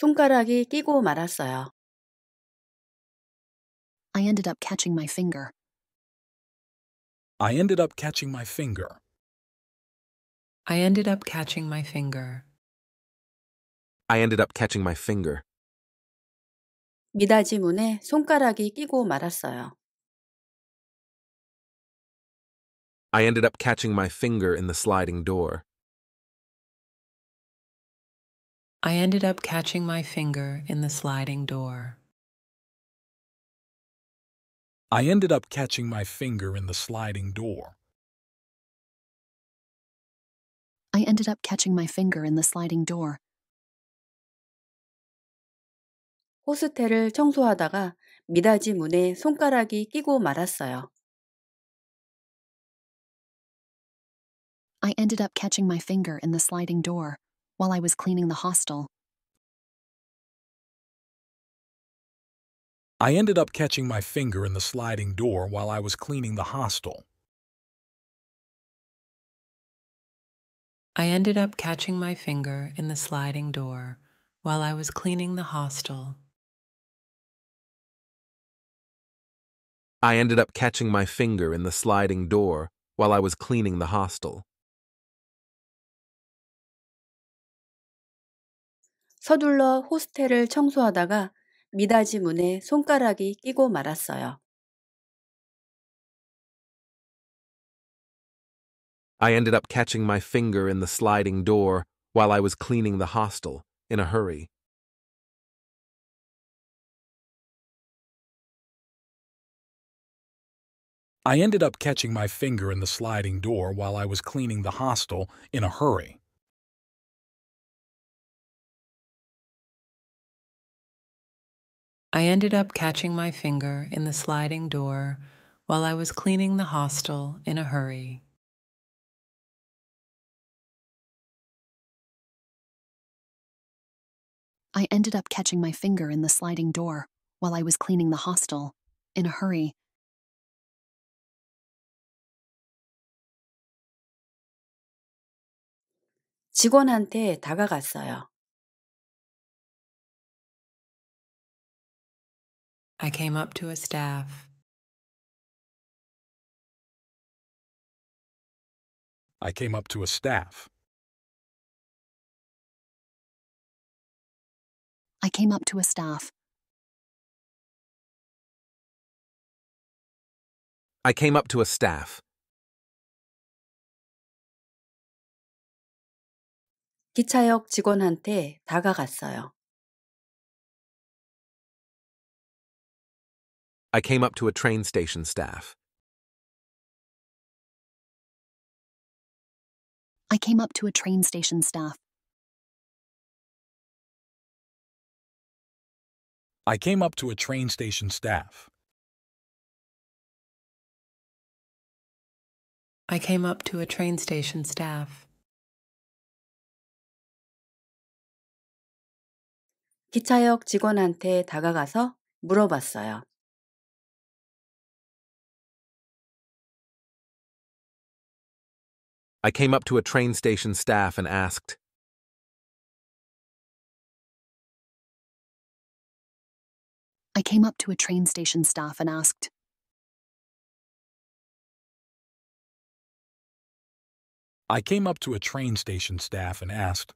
손가락이 끼고 말았어요. I ended up catching my finger. I ended up catching my finger. I ended up catching my finger. I ended up catching my finger. 미닫이 문에 손가락이 끼고 말았어요. I ended up catching my finger in the sliding door. I ended up catching my finger in the sliding door. I ended up catching my finger in the sliding door. I ended up catching my finger in the sliding door. 호스텔을 청소하다가 미닫이 문에 손가락이 끼고 말았어요. I ended up catching my finger in the sliding door while I was cleaning the hostel. I ended up catching my finger in the sliding door while I was cleaning the hostel. I ended up catching my finger in the sliding door while I was cleaning the hostel. I ended up catching my finger in the sliding door while I was cleaning the hostel. 서둘러 호스텔을 청소하다가 미닫이 문에 손가락이 끼고 말았어요. I ended up catching my finger in the sliding door while I was cleaning the hostel in a hurry. I ended up catching my finger in the sliding door while I was cleaning the hostel in a hurry. I ended up catching my finger in the sliding door while I was cleaning the hostel in a hurry. I ended up catching my finger in the sliding door while I was cleaning the hostel in a hurry. 직원한테 다가갔어요. I came up to a staff. I came up to a staff. I came up to a staff. I came up to a staff. I came up to a staff. 기차역 직원한테 다가갔어요. I came up to a train station staff. I came up to a train station staff. I came up to a train station staff. I came up to a train station staff. 기차역 직원한테 다가가서 물어봤어요. I came up to a train station staff and asked, I came up to a train station staff and asked, I came up to a train station staff and asked,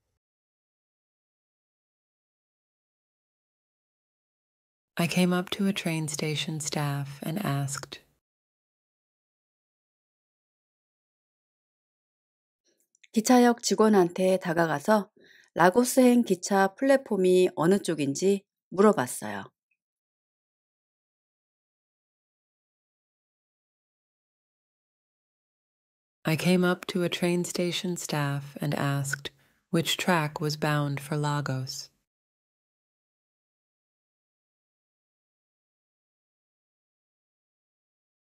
I came up to a train station staff and asked, 기차역 직원한테 다가가서 라고스행 기차 플랫폼이 어느 쪽인지 물어봤어요. I came up to a train station staff and asked which track was bound for Lagos.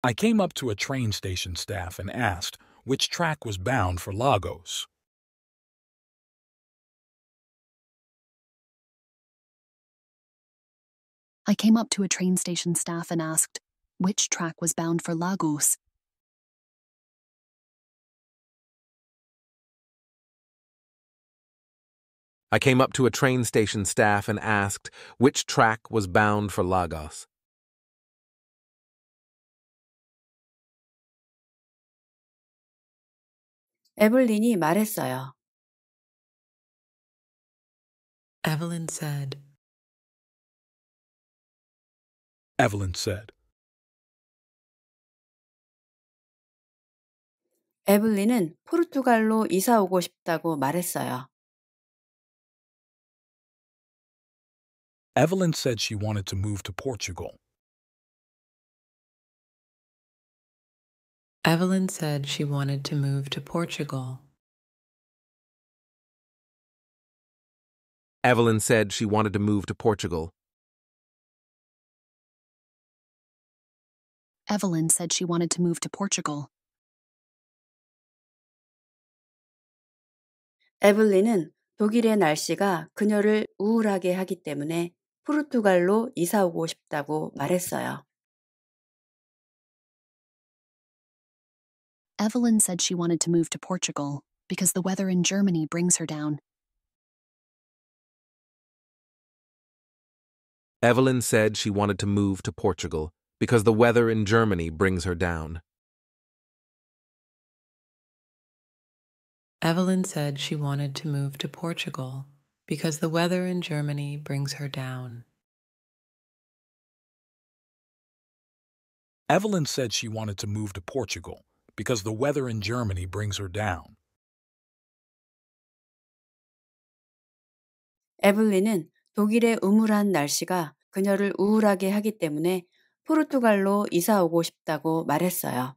I came up to a train station staff and asked which track was bound for Lagos. I came up to a train station staff and asked which track was bound for Lagos. I came up to a train station staff and asked which track was bound for Lagos. 에블린이 말했어요. Evelyn said. Evelyn said. 에블린은 포르투갈로 이사 오고 싶다고 말했어요. Evelyn said she wanted to move to Portugal. Evelyn said she wanted to move to Portugal. Evelyn said she wanted to move to Portugal. Evelyn said she wanted to move to Portugal. Evelyn은 독일의 날씨가 그녀를 우울하게 하기 때문에 포르투갈로 이사 오고 싶다고 말했어요. Evelyn said she wanted to move to Portugal because the weather in Germany brings her down. Evelyn said she wanted to move to Portugal because the weather in Germany brings her down. Evelyn said she wanted to move to Portugal because the weather in Germany brings her down. Evelyn said she wanted to move to Portugal because the weather in Germany brings her down. 독일의 우물한 날씨가 그녀를 우울하게 하기 때문에 포르투갈로 이사 오고 싶다고 말했어요.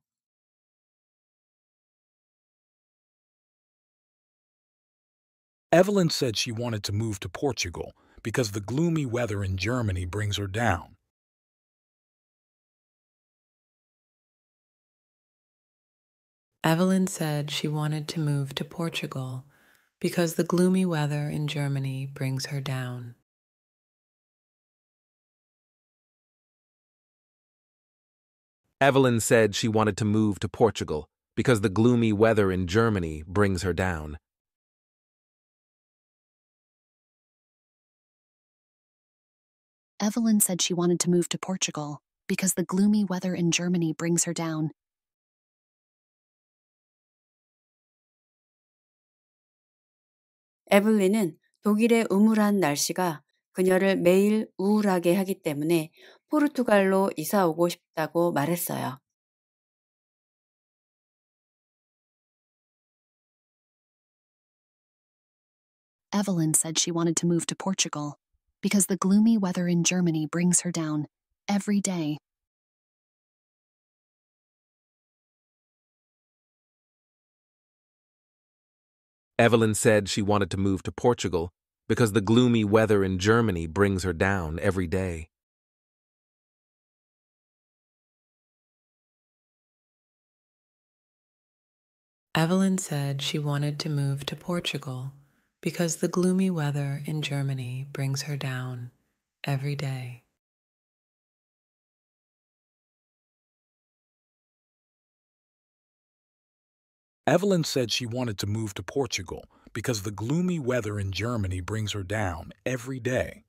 Evelyn said she wanted to move to Portugal because the gloomy weather in Germany brings her down. Evelyn said she wanted to move to Portugal because the gloomy weather in Germany brings her down. Evelyn said she wanted to move to Portugal because the gloomy weather in Germany brings her down. Evelyn said she wanted to move to Portugal because the gloomy weather in Germany brings her down. 에블린은 독일의 우물한 날씨가 그녀를 매일 우울하게 하기 때문에 포르투갈로 이사 오고 싶다고 말했어요. Evelyn said she wanted to move to Portugal because the gloomy weather in Germany brings her down every day Evelyn said she wanted to move to Portugal because the gloomy weather in Germany brings her down every day. Evelyn said she wanted to move to Portugal because the gloomy weather in Germany brings her down every day. Evelyn said she wanted to move to Portugal because the gloomy weather in Germany brings her down every day.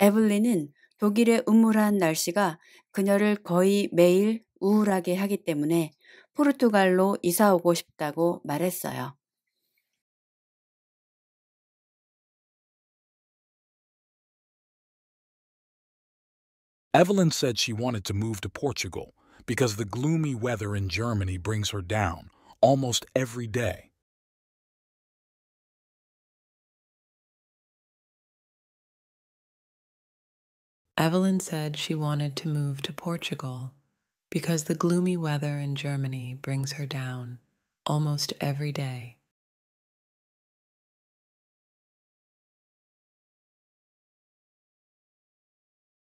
에블린은 독일의 음울한 날씨가 그녀를 거의 매일 우울하게 하기 때문에 포르투갈로 이사 오고 싶다고 말했어요. Evelyn said she wanted to move to Portugal because the gloomy weather in Germany brings her down almost every day. Evelyn said she wanted to move to Portugal because the gloomy weather in Germany brings her down almost every day.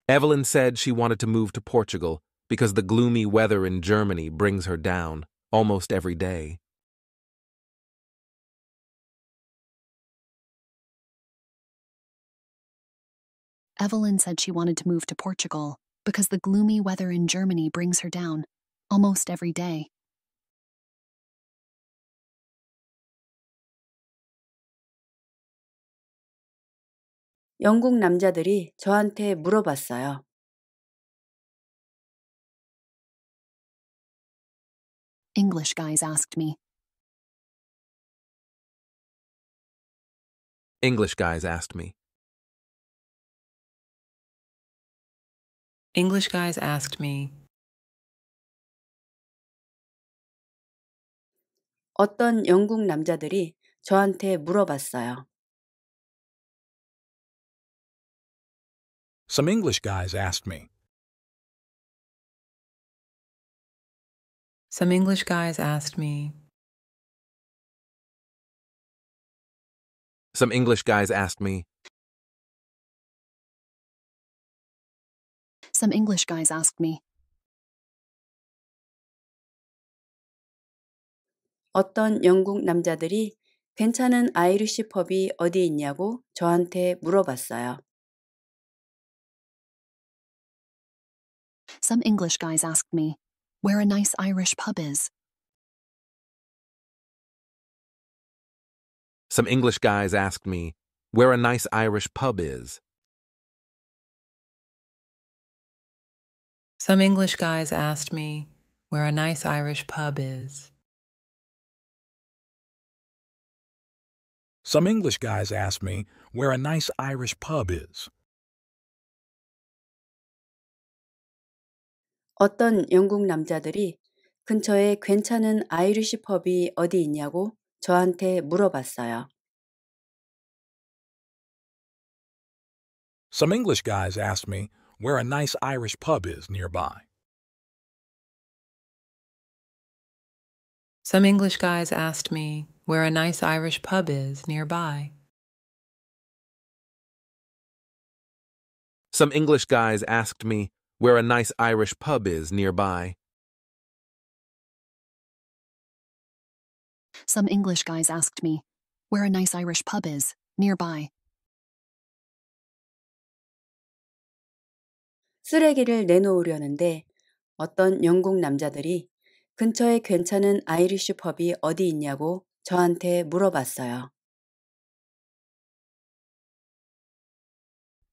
Evelyn said she wanted to move to Portugal because the gloomy weather in Germany brings her down almost every day. Evelyn said she wanted to move to Portugal because the gloomy weather in Germany brings her down almost every day. 영국 남자들이 저한테 물어봤어요. English guys asked me. English guys asked me. English guys asked me. 어떤 영국 남자들이 저한테 물어봤어요. Some English guys asked me. Some English guys asked me. Some English guys asked me. Some English guys asked me. 어떤 영국 남자들이 괜찮은 아이리시 펍이 어디 있냐고 저한테 물어봤어요. Some English guys asked me where a nice Irish pub is. Some English guys asked me where a nice Irish pub is. Some English guys asked me where a nice Irish pub is. Some English guys asked me where a nice Irish pub is. 어떤 영국 남자들이 근처에 괜찮은 펍이 어디 있냐고 저한테 물어봤어요. Some English guys asked me where a nice Irish pub is nearby. Some English guys asked me where a nice Irish pub is nearby. Some English guys asked me where a nice Irish pub is nearby. Some English guys asked me where a nice Irish pub is nearby. 쓰레기를 내놓으려는데 어떤 영국 남자들이 근처에 괜찮은 아이리쉬 펍이 어디 있냐고 저한테 물어봤어요.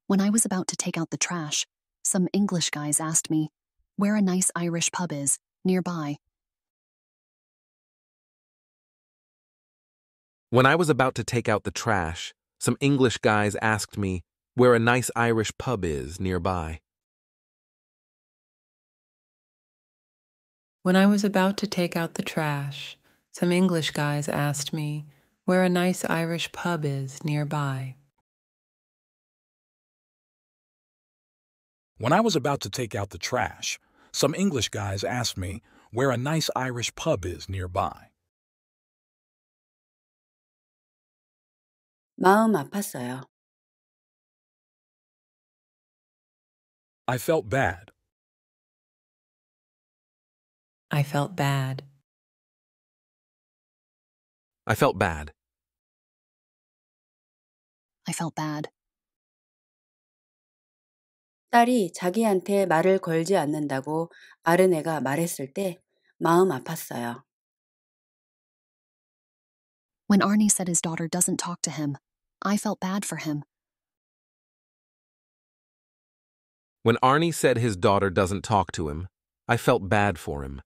When I was about to take out the trash, some English guys asked me where a nice Irish pub is nearby. When I was about to take out the trash, some English guys asked me where a nice Irish pub is nearby. When I was about to take out the trash, some English guys asked me where a nice Irish pub is nearby. When I was about to take out the trash, some English guys asked me where a nice Irish pub is nearby. 마음 아팠어요. I felt bad. I felt bad. I felt bad. I felt bad. 딸이 자기한테 말을 걸지 않는다고 아르네가 말했을 때 마음 아팠어요. When Arnie said his daughter doesn't talk to him, I felt bad for him. When Arnie said his daughter doesn't talk to him, I felt bad for him.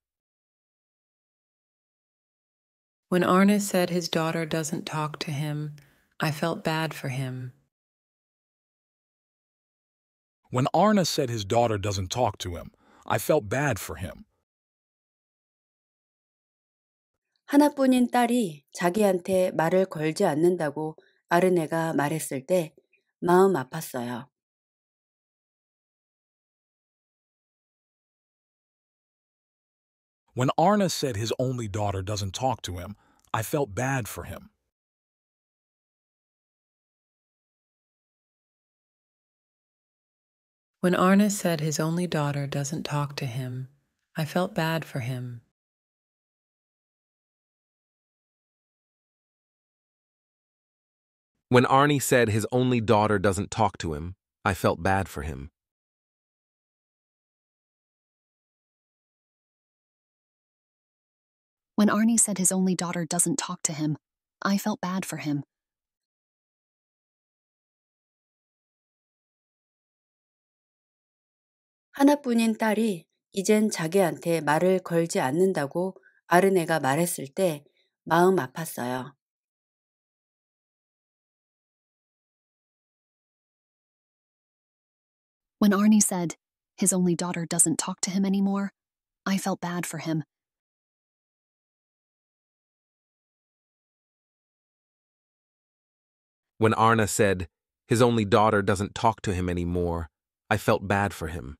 When Arnie said his daughter doesn't talk to him, I felt bad for him. When Arna said his daughter doesn't talk to him, I felt bad for him. 하나뿐인 딸이 자기한테 말을 걸지 않는다고 아르네가 말했을 때 마음 아팠어요. When Arna said his only daughter doesn't talk to him, I felt bad for him. When Arna said his only daughter doesn't talk to him, I felt bad for him. When Arnie said his only daughter doesn't talk to him, I felt bad for him. When Arnie said his only daughter doesn't talk to him, I felt bad for him. 하나뿐인 딸이 이젠 자기한테 말을 걸지 않는다고 아르네가 말했을 때 마음 아팠어요. When Arnie said his only daughter doesn't talk to him anymore, I felt bad for him. When Arna said his only daughter doesn't talk to him anymore, I felt bad for him.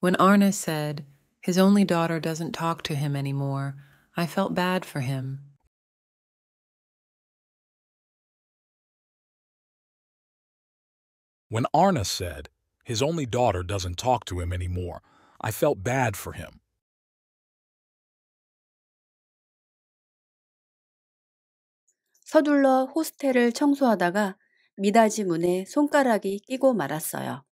When Arna said, his only daughter doesn't talk to him anymore, I felt bad for him. When Arna said, his only daughter doesn't talk to him anymore, I felt bad for him. 서둘러 호스텔을 청소하다가 미닫이 문에 손가락이 끼고 말았어요.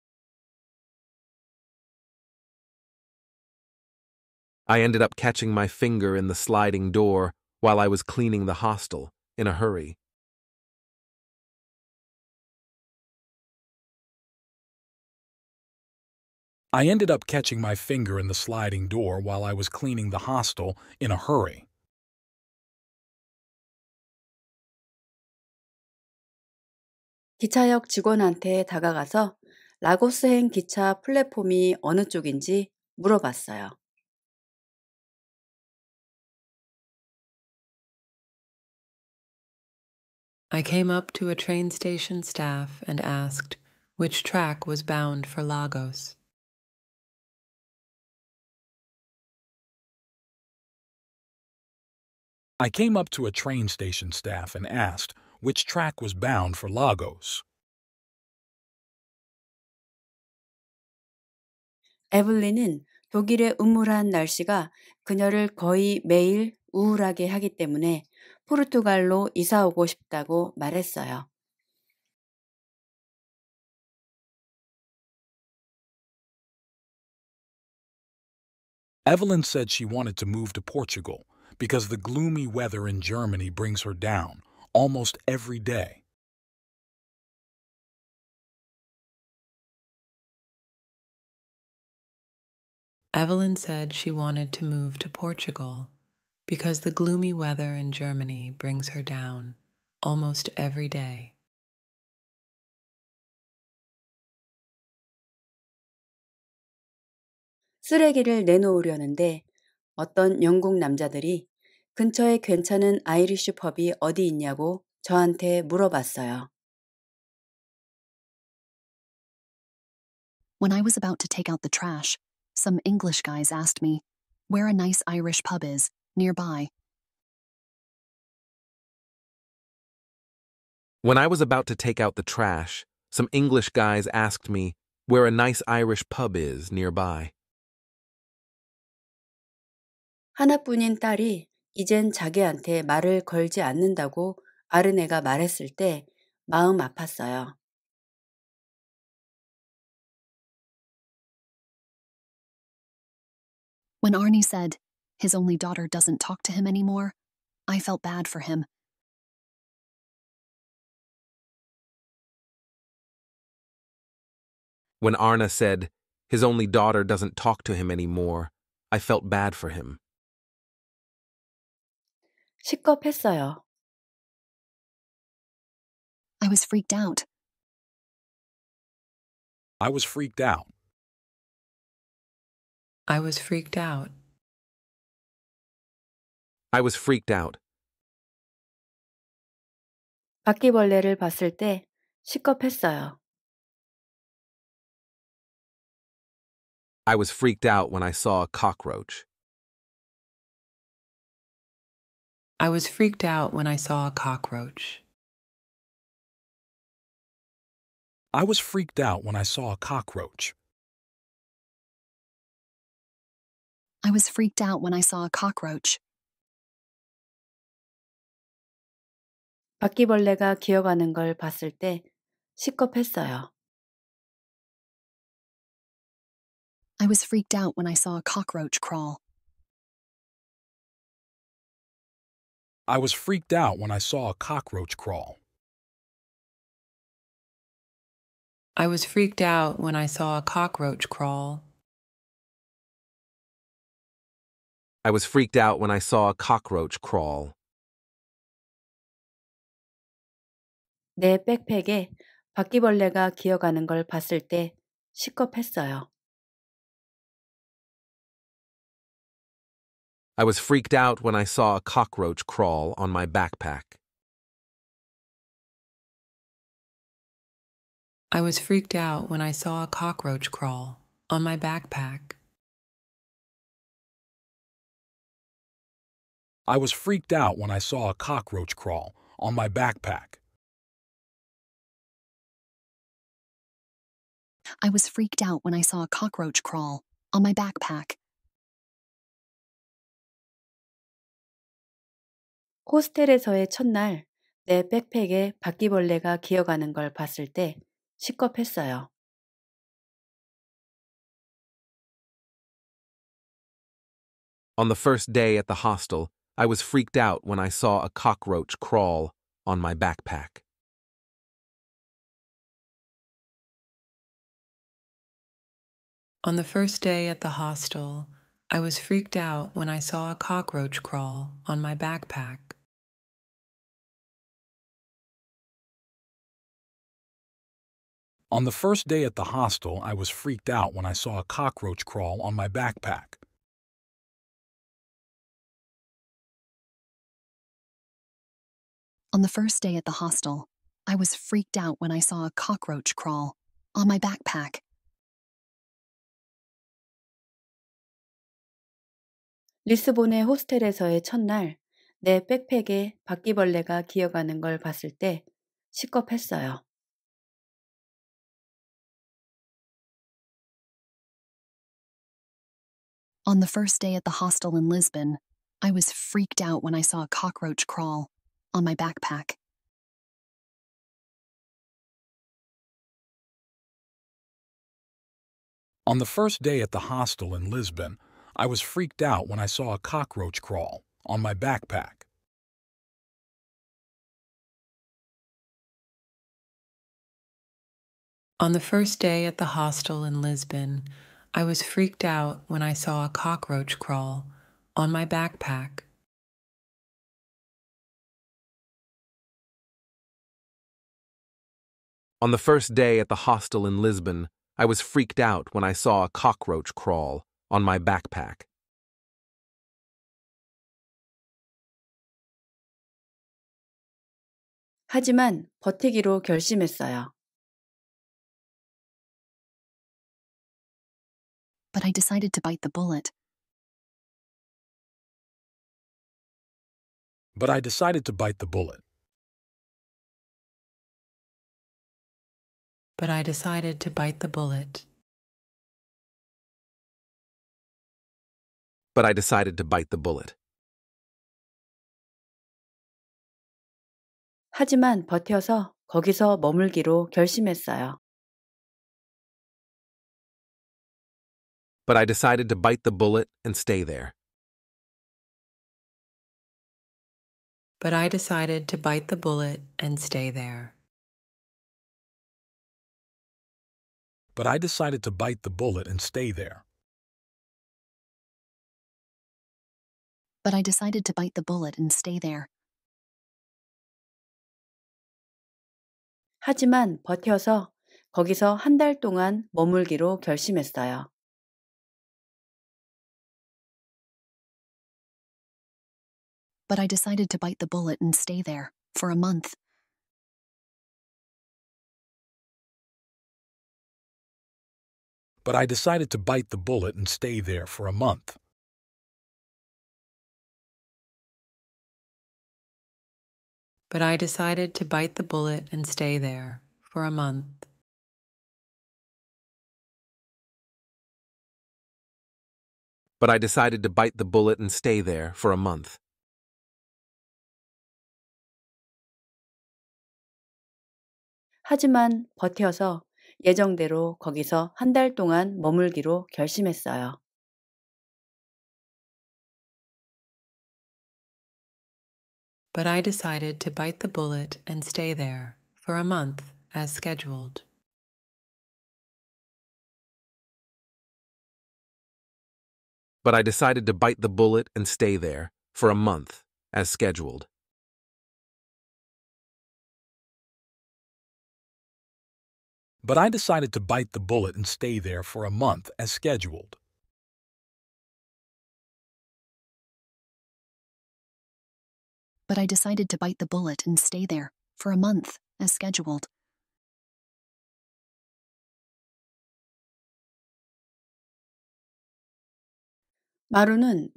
I ended up catching my finger in the sliding door while I was cleaning the hostel, in a hurry. I ended up catching my finger in the sliding door while I was cleaning the hostel in a hurry. 기차역 직원한테 다가가서 라고스행 기차 플랫폼이 어느 쪽인지 물어봤어요. I came up to a train station staff and asked which track was bound for Lagos. I came up to a train station staff and asked which track was bound for Lagos. Evelyn은 독일의 우물한 날씨가 그녀를 거의 매일 우울하게 하기 때문에 포르투갈로 이사 오고 싶다고 말했어요. Evelyn said she wanted to move to Portugal because the gloomy weather in Germany brings her down almost every day. Evelyn said she wanted to move to Portugal because the gloomy weather in Germany brings her down almost every When I was about to take out the trash, some English guys asked me where a nice Irish pub is nearby. When I was about to take out the trash, some English guys asked me where a nice Irish pub is nearby. 하나뿐인 딸이 이젠 자기한테 말을 걸지 않는다고 아르네가 말했을 때 마음 아팠어요. When Arnie said, his only daughter doesn't talk to him anymore. I felt bad for him. When Arna said, his only daughter doesn't talk to him anymore, I felt bad for him. I was freaked out. I was freaked out. I was freaked out. I was freaked out. 바퀴벌레를 봤을 때 시겁했어요. I was freaked out when I saw a cockroach. I was freaked out when I saw a cockroach. I was freaked out when I saw a cockroach. I was freaked out when I saw a cockroach. 바퀴벌레가 기어가는 걸 봤을 때 시겁했어요. I was freaked out when I saw a cockroach crawl. I was freaked out when I saw a cockroach crawl. I was freaked out when I saw a cockroach crawl. I was freaked out when I saw a cockroach crawl. 내 백팩에 바퀴벌레가 기어가는 걸 봤을 때 시겁했어요. I was freaked out when I saw a cockroach crawl on my backpack. I was freaked out when I saw a cockroach crawl on my backpack. I was freaked out when I saw a cockroach crawl on my backpack. I was freaked out when I saw a cockroach crawl on my backpack. 첫날 내 백팩에 바퀴벌레가 기어가는 걸 봤을 때 시겁했어요. On the first day at the hostel, I was freaked out when I saw a cockroach crawl on my backpack. On the first day at the hostel, I was freaked out when I saw a cockroach crawl on my backpack. On the first day at the hostel, I was freaked out when I saw a cockroach crawl on my backpack. On the first day at the hostel, I was freaked out when I saw a cockroach crawl on my backpack. 리스본의 호스텔에서의 첫날 내 백팩에 바퀴벌레가 기어가는 걸 봤을 때 시겁했어요. On the first day at the hostel in Lisbon, I was freaked out when I saw a cockroach crawl on my backpack. On the first day at the hostel in Lisbon, I was freaked out when I saw a cockroach crawl on my backpack. On the first day at the hostel in Lisbon, I was freaked out when I saw a cockroach crawl on my backpack. On the first day at the hostel in Lisbon, I was freaked out when I saw a cockroach crawl on my backpack. 하지만 버티기로 결심했어요. But I decided to bite the bullet. But I decided to bite the bullet. But I decided to bite the bullet. but I decided to bite the bullet. 하지만 버텨서 거기서 머물기로 결심했어요. But I decided to bite the bullet and stay there. But I decided to bite the bullet and stay there. But I decided to bite the bullet and stay there. but I decided to bite the bullet and stay there. 하지만 버텨서 거기서 한 달 동안 머물기로 결심했어요. but I decided to bite the bullet and stay there for a month. But I decided to bite the bullet and stay there for a month. but I decided to bite the bullet and stay there for a month. But I decided to bite the bullet and stay there for a month. 하지만 버텨서 예정대로 거기서 한 달 동안 머물기로 결심했어요. but I decided to bite the bullet and stay there for a month as scheduled. But I decided to bite the bullet and stay there for a month as scheduled. But I decided to bite the bullet and stay there for a month as scheduled. but I decided to bite the bullet and stay there, for a month, as scheduled.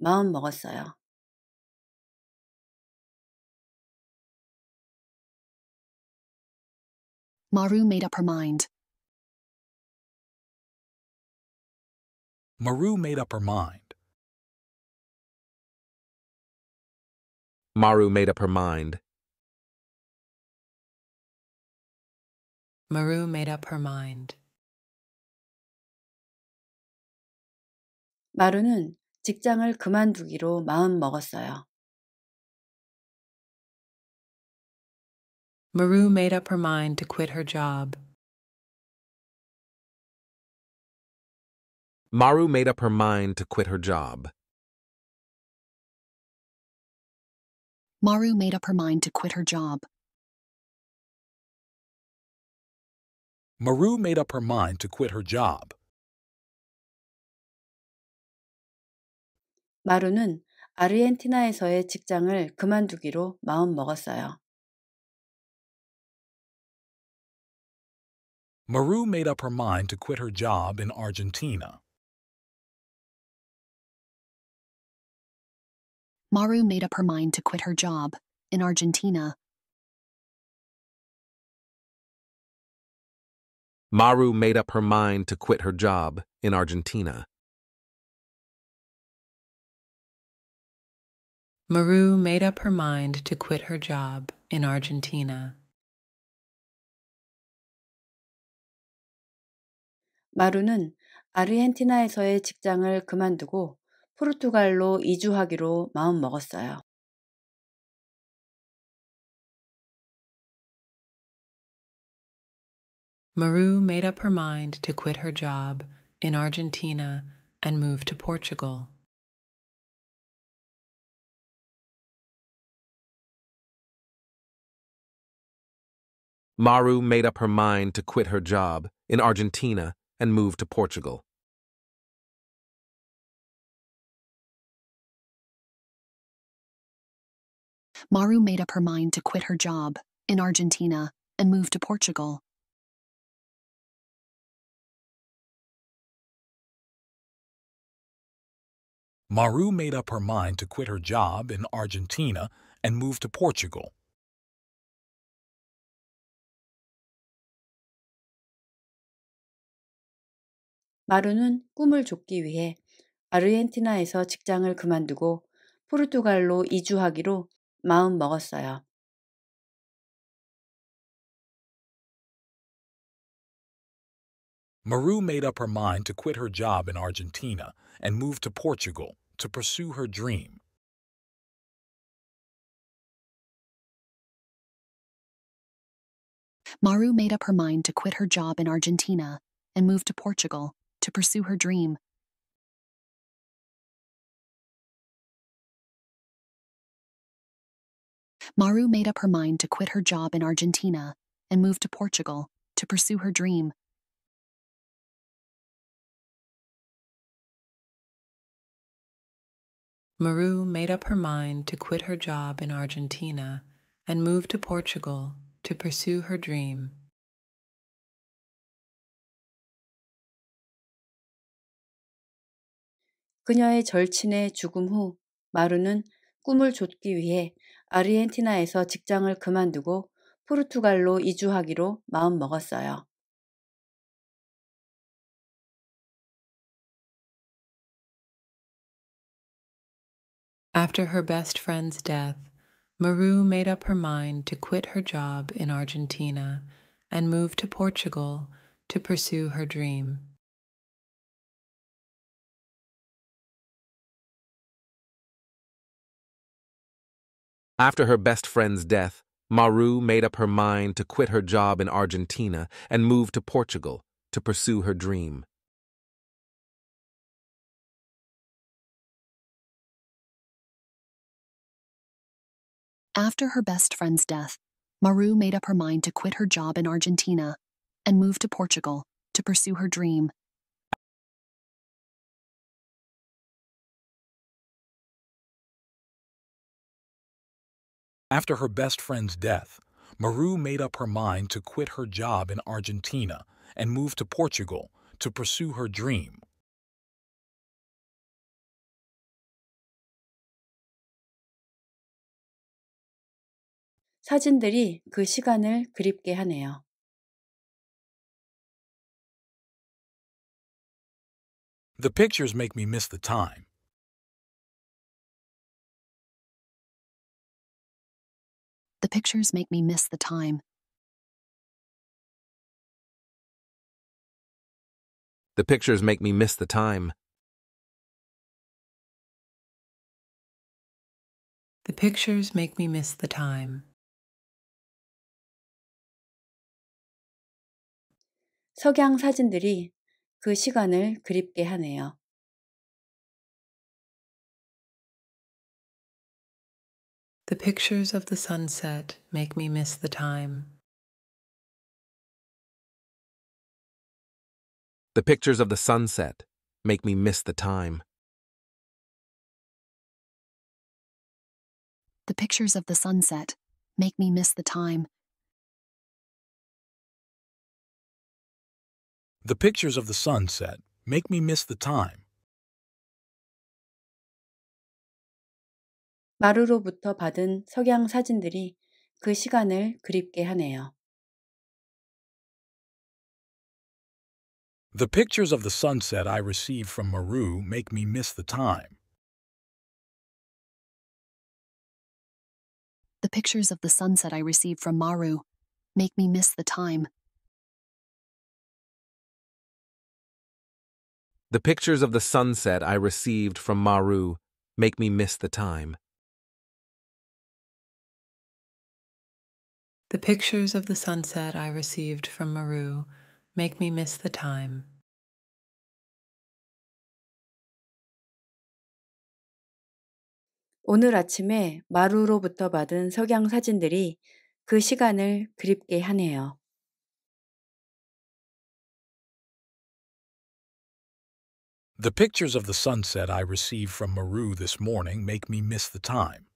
마음 먹었어요. Maru made up her mind. Maru made up her mind. Maru made up her mind. Maru made up her mind. 마루는 직장을 그만두기로 마음 먹었어요. Maru made up her mind to quit her job. Maru made up her mind to quit her job. Maru made up her mind to quit her job. Maru made up her mind to quit her job. 마루는 아르헨티나에서의 직장을 그만두기로 마음 먹었어요. Maru made up her mind to quit her job in Argentina. Maru made up her mind to quit her job in Argentina. Maru made up her mind to quit her job in Argentina. Maru made up her mind to quit her job in Argentina. Maru는 아르헨티나에서의 직장을 그만두고 포르투갈로 이주하기로 마음먹었어요. Maru made up her mind to quit her job in Argentina and move to Portugal. Maru made up her mind to quit her job in Argentina and move to Portugal. Maru made up her mind to quit her job in Argentina and move to Portugal. Maru made up her mind to quit her job in Argentina and move to Portugal. Maru는 꿈을 좇기 위해 아르헨티나에서 직장을 그만두고 포르투갈로 이주하기로 마음 먹었어요. Maru made up her mind to quit her job in Argentina and move to Portugal to pursue her dream. Maru made up her mind to quit her job in Argentina and move to Portugal to pursue her dream. Maru made up her mind to quit her job in Argentina and move to Portugal to pursue her dream. Maru made up her mind to quit her job in Argentina and move to Portugal to pursue her dream. 그녀의 절친의 죽음 후 꿈을 좇기 위해 아르헨티나에서 직장을 그만두고 포르투갈로 이주하기로 마음먹었어요. After her best friend's death, Maru made up her mind to quit her job in Argentina and move to Portugal to pursue her dream. After her best friend's death, Maru made up her mind to quit her job in Argentina and move to Portugal to pursue her dream. After her best friend's death, Maru made up her mind to quit her job in Argentina and move to Portugal to pursue her dream After her best friend's death, Maru made up her mind to quit her job in Argentina and move to Portugal to pursue her dream. The pictures make me miss the time. The pictures make me miss the time. The pictures make me miss the time. The pictures make me miss the time. 석양 사진들이 그 시간을 그립게 하네요. The pictures of the sunset make me miss the time. The pictures of the sunset make me miss the time. The pictures of the sunset make me miss the time. The pictures of the sunset make me miss the time. 받은 석양 사진들이 그 시간을 그립게 하네요. The pictures of the sunset I received from Maru make me miss the time. The pictures of the sunset I received from Maru make me miss the time. The pictures of the sunset I received from Maru make me miss the time. The pictures of the sunset I received from Maru make me miss the time. The pictures of the sunset I received from Maru this morning make me miss the time.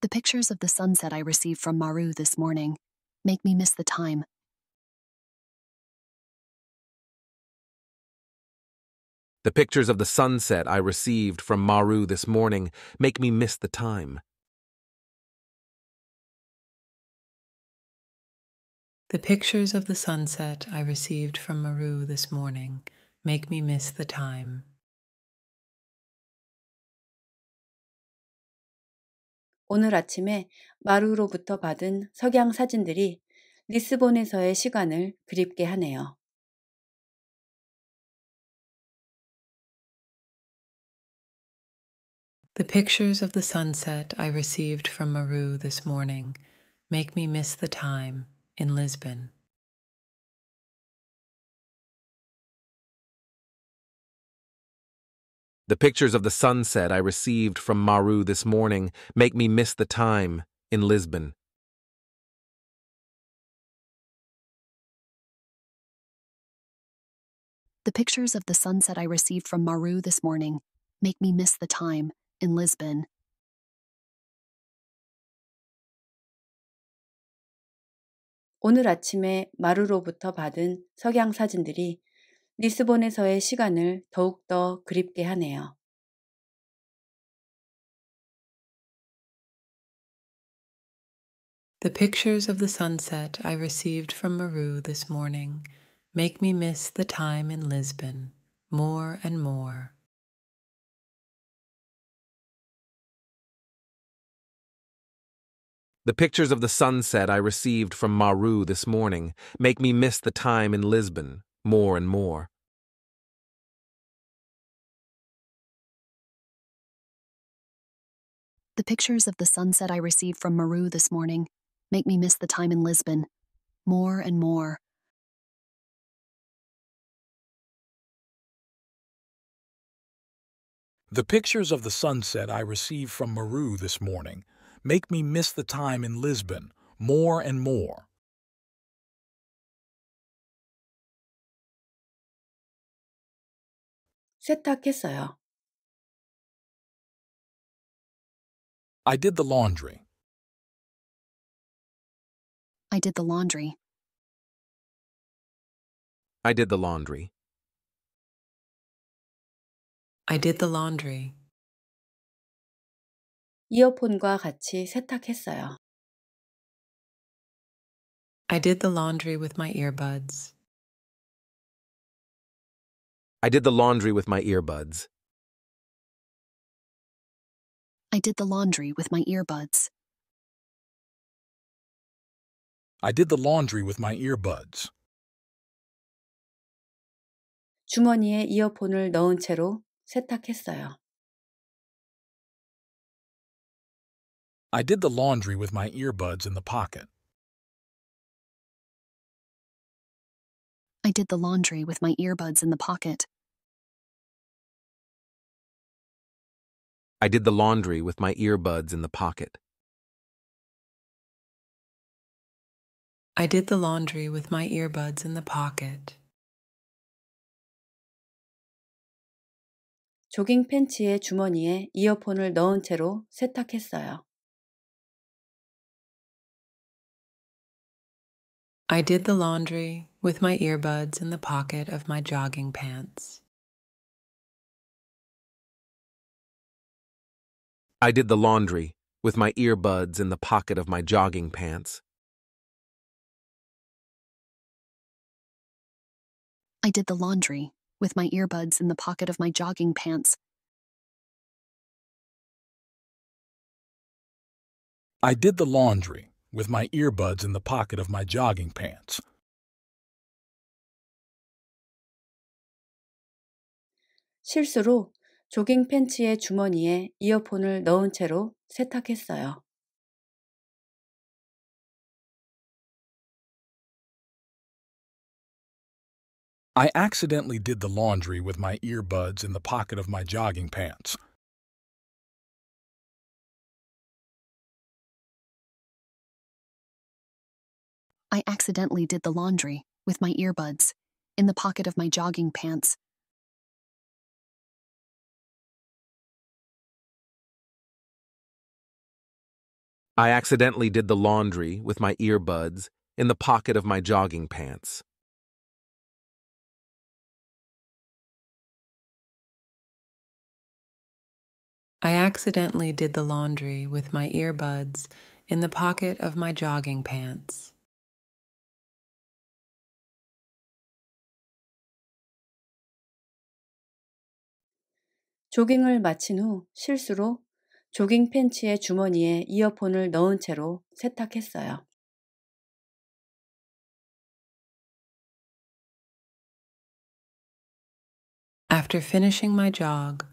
The pictures of the sunset I received from Maru this morning make me miss the time. The pictures of the sunset I received from Maru this morning make me miss the time. The pictures of the sunset I received from Maru this morning make me miss the time. 오늘 아침에 마루로부터 받은 석양 사진들이 리스본에서의 시간을 그립게 하네요. The pictures of the sunset I received from Maru this morning make me miss the time in Lisbon. The pictures of the sunset I received from Maru this morning make me miss the time in Lisbon. The pictures of the sunset I received from Maru this morning make me miss the time in Lisbon. 오늘 아침에 마루로부터 받은 석양 사진들이 리스본에서의 시간을 더욱더 그립게 The pictures of the sunset I received from Maru this morning make me miss the time in Lisbon more and more. The pictures of the sunset I received from Maru this morning make me miss the time in Lisbon more and more. The pictures of the sunset I received from Maru this morning make me miss the time in Lisbon more and more. The pictures of the sunset I received from Maru this morning make me miss the time in Lisbon more and more. 세탁했어요. I did the laundry. I did the laundry. I did the laundry. I did the laundry. 이어폰과 같이 세탁했어요. I did the laundry with my earbuds. I did the laundry with my earbuds. I did the laundry with my earbuds. I did the laundry with my earbuds. 주머니에 이어폰을 넣은 채로 세탁했어요. I did the laundry with my earbuds in the pocket. I did the laundry with my earbuds in the pocket. I did the laundry with my earbuds in the pocket. I did the laundry with my earbuds in the pocket. 조깅 팬츠의 주머니에 이어폰을 넣은 채로 세탁했어요. I did the laundry with my earbuds in the pocket of my jogging pants. I did the laundry, with my earbuds in the pocket of my jogging pants. I did the laundry, with my earbuds in the pocket of my jogging pants. I did the laundry, with my earbuds in the pocket of my jogging pants. 실수로 조깅 팬츠의 주머니에 이어폰을 넣은 채로 세탁했어요. I accidentally did the laundry with my earbuds in the pocket of my jogging pants. I accidentally did the laundry with my earbuds in the pocket of my jogging pants. I accidentally did the laundry with my earbuds in the pocket of my jogging pants. I accidentally did the laundry with my earbuds in the pocket of my jogging pants. Jogging을 마친 후 실수로 조깅 팬츠의 주머니에 이어폰을 넣은 채로 세탁했어요. After finishing my jog,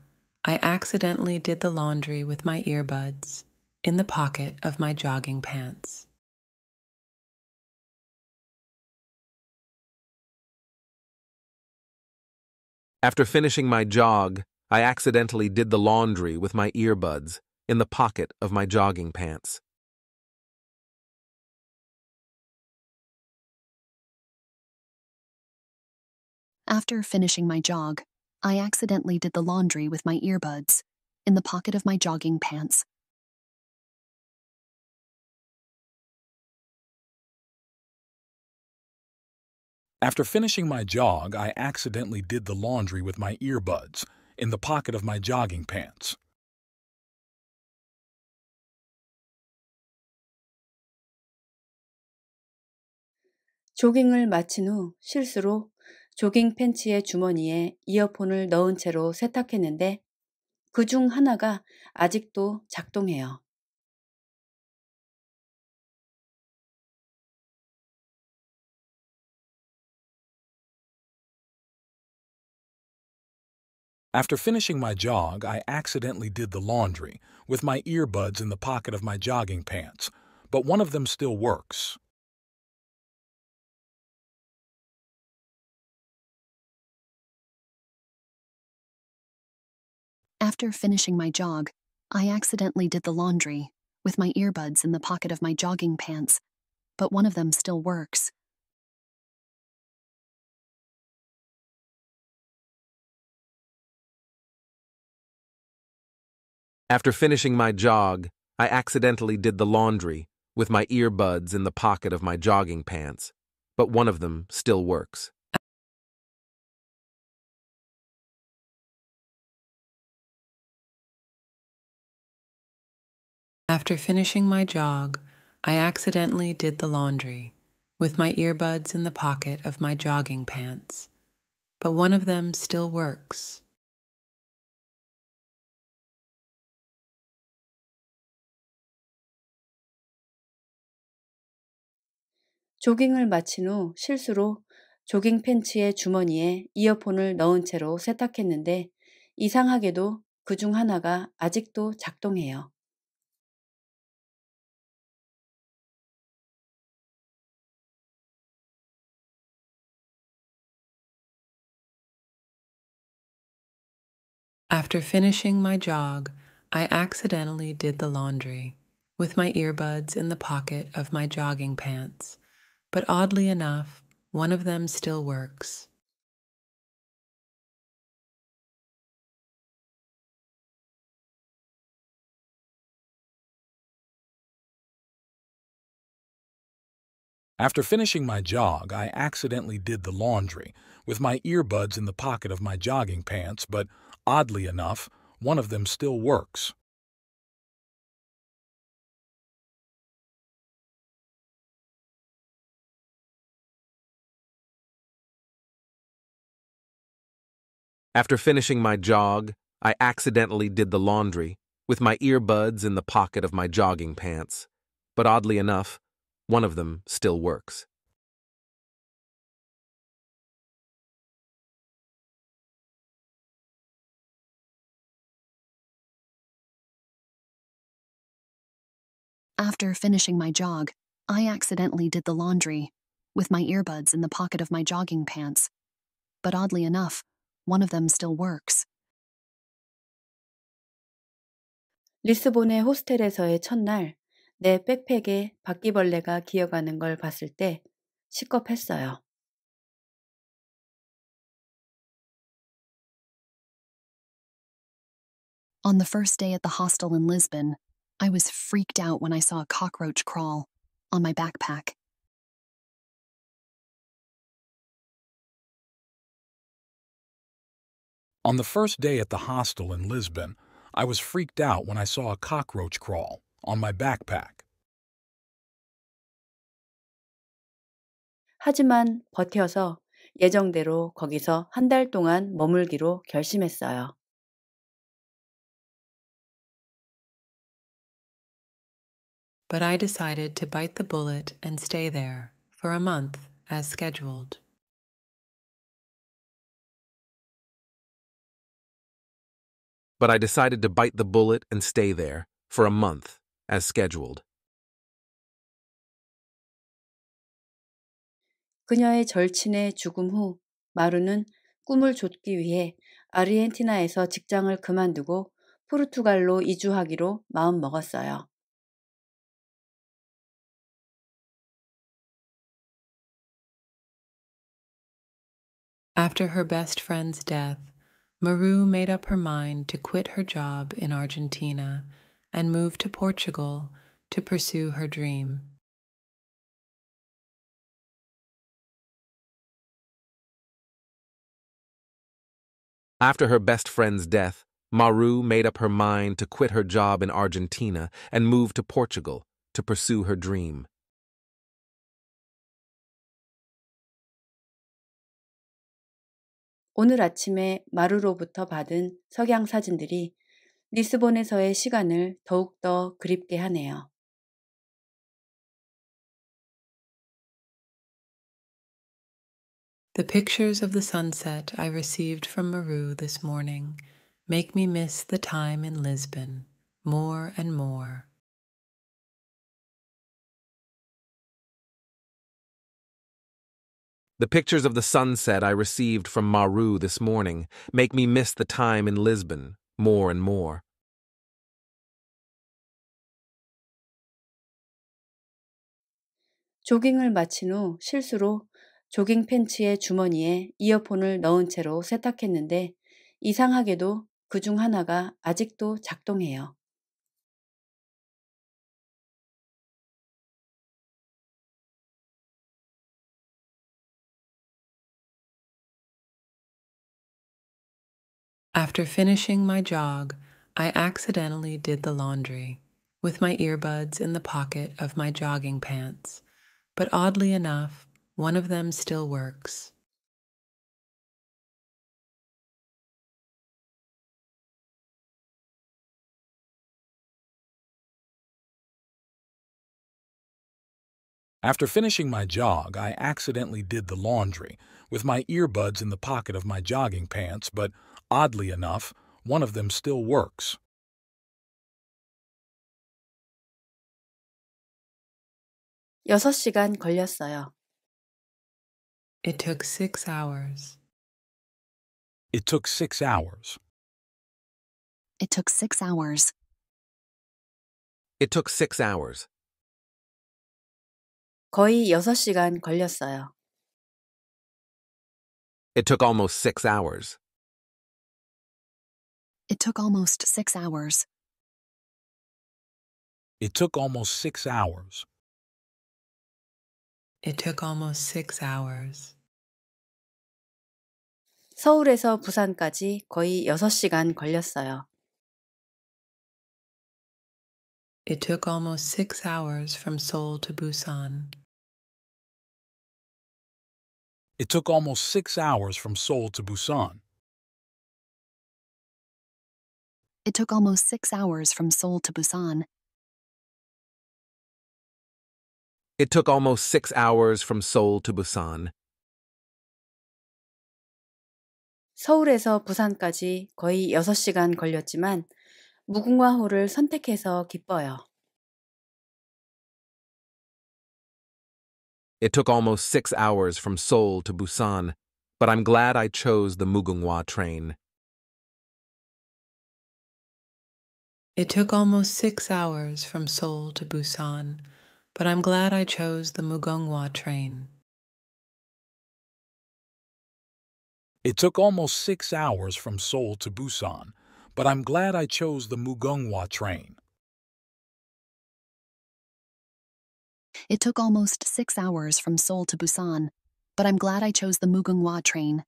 I accidentally did the laundry with my earbuds in the pocket of my jogging pants. After finishing my jog, I accidentally did the laundry with my earbuds in the pocket of my jogging pants. After finishing my jog, I accidentally did the laundry with my earbuds in the pocket of my jogging pants. After finishing my jog, I accidentally did the laundry with my earbuds in the pocket of my jogging pants. 조깅을 마친 후 실수로 조깅 팬츠의 주머니에 이어폰을 넣은 채로 세탁했는데 그 중 하나가 아직도 작동해요. After finishing my jog, I accidentally did the laundry with my earbuds in the pocket of my jogging pants, but one of them still works. After finishing my jog, I accidentally did the laundry, with my earbuds in the pocket of my jogging pants, but one of them still works. After finishing my jog, I accidentally did the laundry, with my earbuds in the pocket of my jogging pants, but one of them still works. After finishing my jog, I accidentally did the laundry with my earbuds in the pocket of my jogging pants, but one of them still works. Jogging을 마친 후 실수로 조깅 팬츠의 주머니에 이어폰을 넣은 채로 세탁했는데 이상하게도 그 중 하나가 아직도 작동해요. After finishing my jog, I accidentally did the laundry with my earbuds in the pocket of my jogging pants, but oddly enough, one of them still works. After finishing my jog, I accidentally did the laundry with my earbuds in the pocket of my jogging pants, but Oddly enough, one of them still works. After finishing my jog, I accidentally did the laundry, with my earbuds in the pocket of my jogging pants. But oddly enough, one of them still works. After finishing my jog, I accidentally did the laundry, with my earbuds in the pocket of my jogging pants. But oddly enough, one of them still works. 리스본의 호스텔에서의 첫날, 내 백팩에 바퀴벌레가 기어가는 걸 봤을 때 시겁했어요. On the first day at the hostel in Lisbon, I was freaked out when I saw a cockroach crawl on my backpack. On the first day at the hostel in Lisbon, I was freaked out when I saw a cockroach crawl on my backpack. 하지만 버텨서 예정대로 거기서 한 달 동안 머물기로 결심했어요. but I decided to bite the bullet and stay there for a month as scheduled. But I decided to bite the bullet and stay there for a month as scheduled. 그녀의 절친의 죽음 후 마루는 꿈을 좇기 위해 아르헨티나에서 직장을 그만두고 포르투갈로 이주하기로 마음먹었어요. After her best friend's death, Maru made up her mind to quit her job in Argentina and move to Portugal to pursue her dream. After her best friend's death, Maru made up her mind to quit her job in Argentina and move to Portugal to pursue her dream. 오늘 아침에 마루로부터 받은 석양 사진들이 리스본에서의 시간을 더욱더 그립게 하네요. The pictures of the sunset I received from Maru this morning make me miss the time in Lisbon more and more. The pictures of the sunset I received from Maru this morning make me miss the time in Lisbon more and more. Jogging을 마친 후 실수로 조깅 팬츠의 주머니에 이어폰을 넣은 채로 세탁했는데 이상하게도 그 중 하나가 아직도 작동해요. After finishing my jog, I accidentally did the laundry with my earbuds in the pocket of my jogging pants, but oddly enough, one of them still works. After finishing my jog, I accidentally did the laundry with my earbuds in the pocket of my jogging pants, but Oddly enough, one of them still works. It took six hours. It took six hours. It took six hours. It took six hours. 거의 여섯 시간 걸렸어요. It took almost six hours. It took almost six hours. It took almost six hours. It took almost six hours. 서울에서 부산까지 거의 6시간 걸렸어요. It took almost six hours from Seoul to Busan. It took almost six hours from Seoul to Busan. It took almost six hours from Seoul to Busan. It took almost six hours from Seoul to Busan. 서울에서 부산까지 거의 6시간 걸렸지만 무궁화호를 선택해서 기뻐요. It took almost six hours from Seoul to Busan, but I'm glad I chose the Mugunghwa train. It took almost six hours from Seoul to Busan, but I'm glad I chose the Mugongwa train. It took almost six hours from Seoul to Busan, but I'm glad I chose the Mugongwa train. It took almost six hours from Seoul to Busan, but I'm glad I chose the Mugongwa train.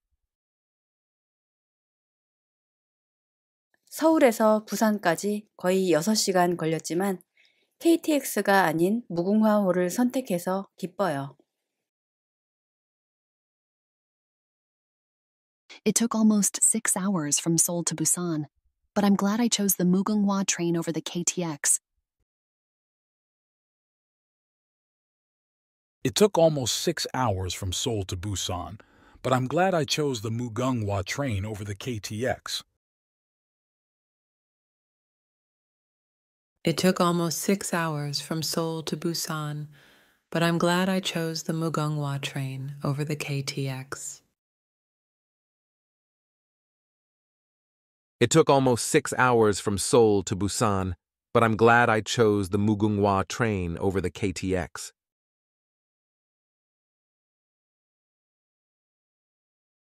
서울에서 부산까지 거의 6시간 걸렸지만 KTX가 아닌 무궁화호를 선택해서 기뻐요. It took almost six hours from Seoul to Busan, but I'm glad I chose the Mugunghwa train over the KTX. It took almost six hours from Seoul to Busan, but I'm glad I chose the Mugunghwa train over the KTX. It took almost six hours from Seoul to Busan, but I'm glad I chose the Mugunghwa train over the KTX. It took almost six hours from Seoul to Busan, but I'm glad I chose the Mugunghwa train over the KTX.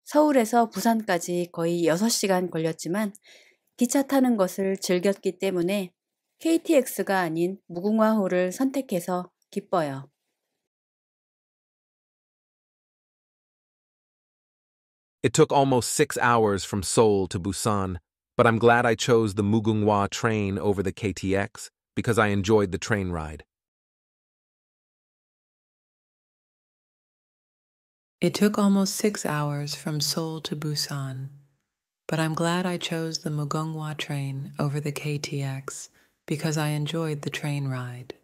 서울에서 부산까지 거의 6시간 걸렸지만 기차 타는 것을 즐겼기 때문에 KTX가 아닌 무궁화호를 선택해서 기뻐요. It took almost six hours from Seoul to Busan, but I'm glad I chose the Mugunghwa train over the KTX because I enjoyed the train ride. It took almost six hours from Seoul to Busan, but I'm glad I chose the Mugunghwa train over the KTX because I enjoyed the train ride.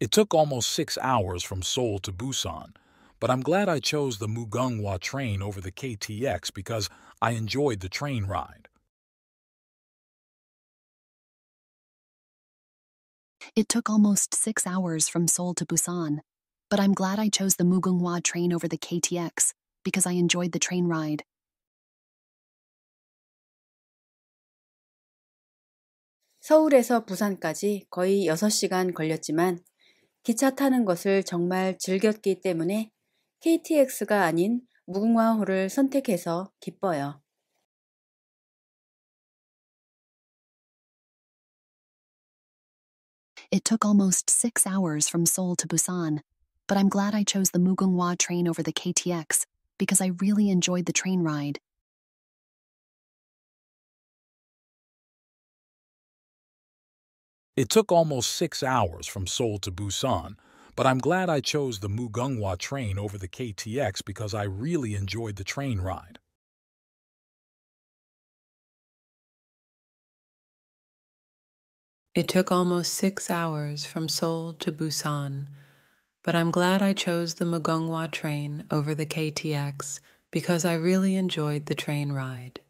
It took almost six hours from Seoul to Busan, but I'm glad I chose the Mugungwa train over the KTX because I enjoyed the train ride. It took almost six hours from Seoul to Busan, but I'm glad I chose the Mugungwa train over the KTX because I enjoyed the train ride. 서울에서 부산까지 거의 6시간 걸렸지만 기차 타는 것을 정말 즐겼기 때문에 KTX가 아닌 무궁화호를 선택해서 기뻐요. It took almost six hours from Seoul to Busan, but I'm glad I chose the Mugunghwa train over the KTX because I really enjoyed the train ride. It took almost six hours from Seoul to Busan, but I'm glad I chose the Mugungwa train over the KTX because I really enjoyed the train ride. It took almost six hours from Seoul to Busan, but I'm glad I chose the Mugungwa train over the KTX because I really enjoyed the train ride.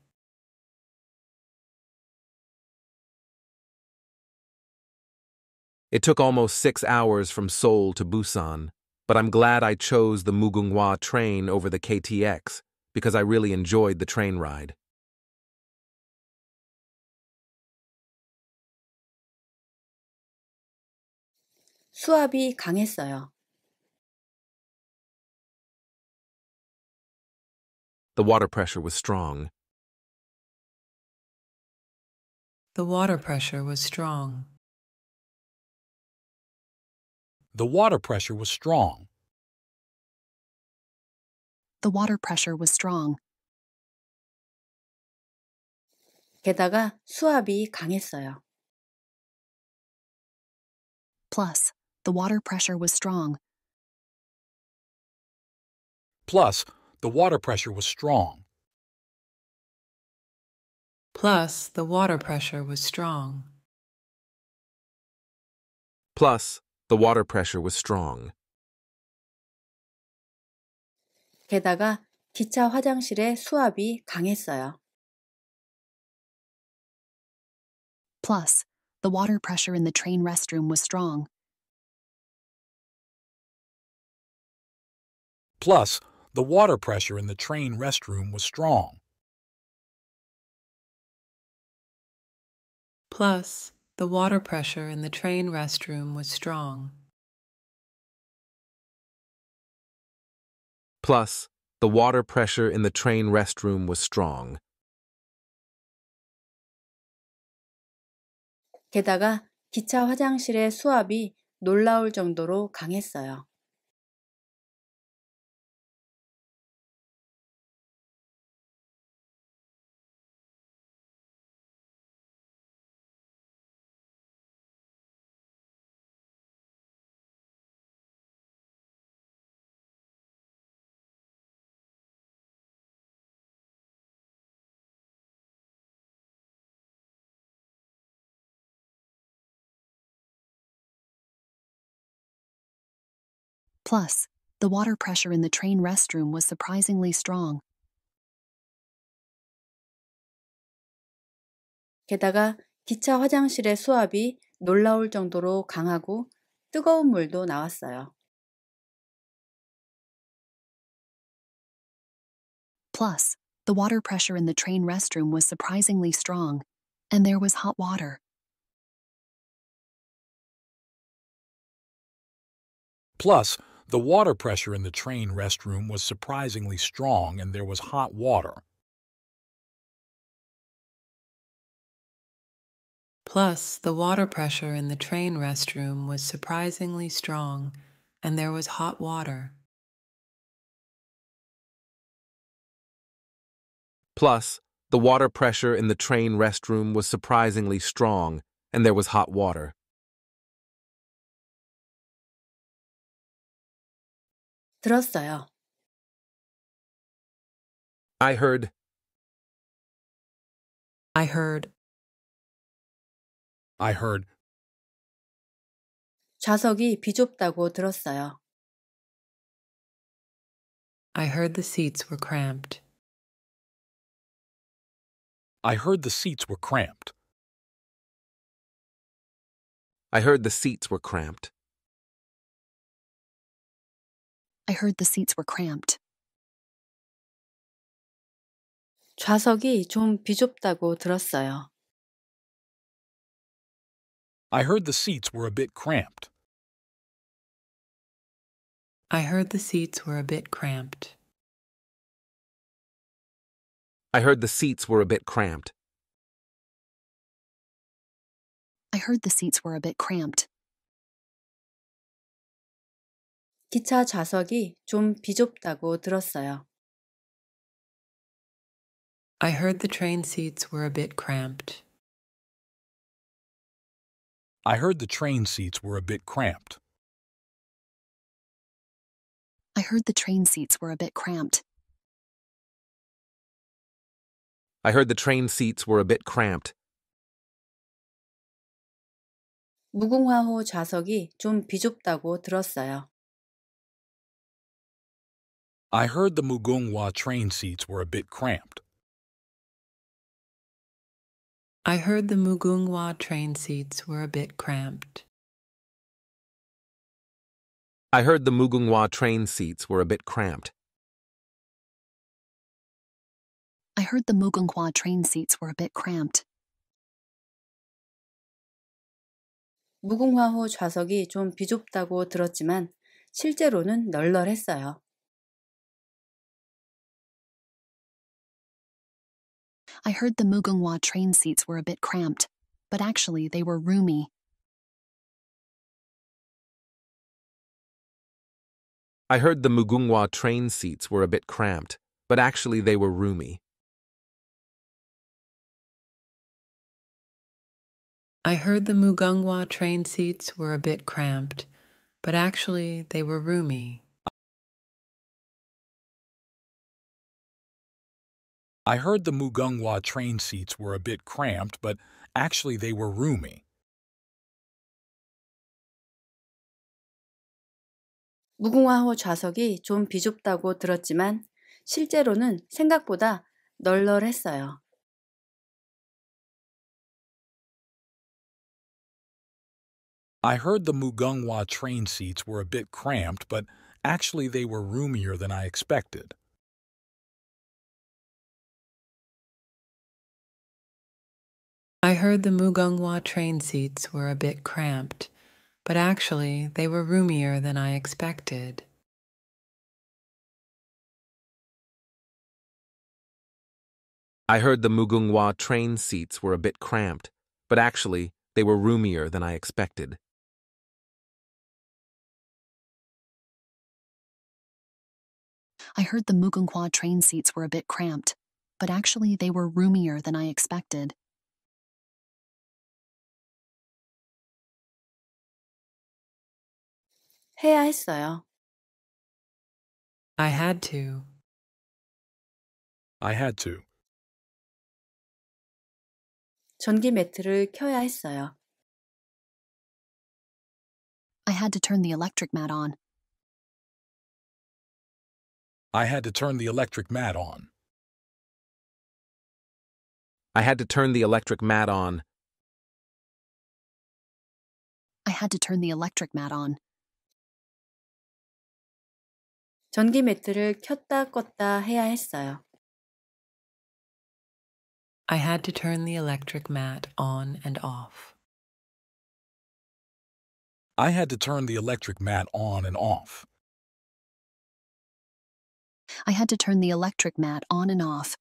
It took almost six hours from Seoul to Busan, but I'm glad I chose the Mugunghwa train over the KTX because I really enjoyed the train ride. The water pressure was strong. The water pressure was strong. The water pressure was strong. The water pressure was strong. 게다가 수압이 강했어요. Plus, the water pressure was strong. Plus, the water pressure was strong. Plus, the water pressure was strong. Plus, the water pressure was strong. 게다가 기차 화장실의 수압이 강했어요. Plus, the water pressure in the train restroom was strong. Plus, the water pressure in the train restroom was strong. Plus, the water pressure in the train restroom was strong. Plus, the water pressure in the train restroom was strong. 게다가 기차 화장실의 수압이 놀라울 정도로 강했어요. Plus, the water pressure in the train restroom was surprisingly strong. 게다가 기차 화장실의 수압이 놀라울 정도로 강하고 뜨거운 물도 나왔어요. Plus, the water pressure in the train restroom was surprisingly strong, and there was hot water. Plus, the water pressure in the train restroom was surprisingly strong and there was hot water. Plus, the water pressure in the train restroom was surprisingly strong and there was hot water. Plus, the water pressure in the train restroom was surprisingly strong and there was hot water. 들었어요. I heard. I heard. I heard. 좌석이 비좁다고 들었어요. I heard the seats were cramped. I heard the seats were cramped. I heard the seats were cramped. I heard the seats were cramped. 좌석이 좀 비좁다고 들었어요. I heard the seats were a bit cramped. I heard the seats were a bit cramped. I heard the seats were a bit cramped. I heard the seats were a bit cramped. 기차 좌석이 좀 비좁다고 들었어요. I heard the train seats were a bit cramped. I heard the train seats were a bit cramped. I heard the train seats were a bit cramped. I heard the train seats were a bit cramped. 무궁화호 좌석이 좀 비좁다고 들었어요. I heard the Mugongwa train seats were a bit cramped. I heard the Mugungwa train seats were a bit cramped. I heard the Mugungwa train seats were a bit cramped. I heard the Mugungwa train seats were a bit cramped. 무궁화호 좌석이 좀 비좁다고 들었지만 실제로는 널널했어요. I heard the Mugungwa train seats were a bit cramped, but actually they were roomy. I heard the Mugungwa train seats were a bit cramped, but actually they were roomy. I heard the Mugungwa train seats were a bit cramped, but actually they were roomy. I heard the Mugungwa train seats were a bit cramped, but actually they were roomy. Mugungwa호 좌석이 좀 비좁다고 들었지만 실제로는 생각보다 널널했어요. I heard the Mugungwa train seats were a bit cramped, but actually they were roomier than I expected. I heard the Mugungwa train seats were a bit cramped, but actually they were roomier than I expected. I heard the Mugungwa train seats were a bit cramped, but actually they were roomier than I expected. I heard the Mugungwa train seats were a bit cramped, but actually they were roomier than I expected. 해야 했어요. I had to. I had to. 전기 매트를 켜야 했어요. I had to turn the electric mat on. I had to turn the electric mat on. I had to turn the electric mat on. I had to turn the electric mat on. 전기 매트를 켰다 껐다 해야 했어요. I had to turn the electric mat on and off. I had to turn the electric mat on and off. I had to turn the electric mat on and off.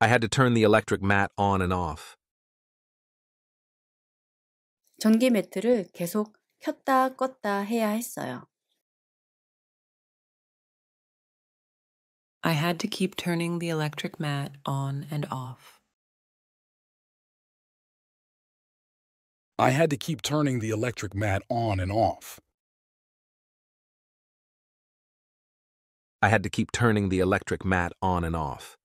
I had to turn the electric mat on and off. 전기 매트를 계속 켰다 껐다 해야 했어요. I had to keep turning the electric mat on and off. I had to keep turning the electric mat on and off. I had to keep turning the electric mat on and off.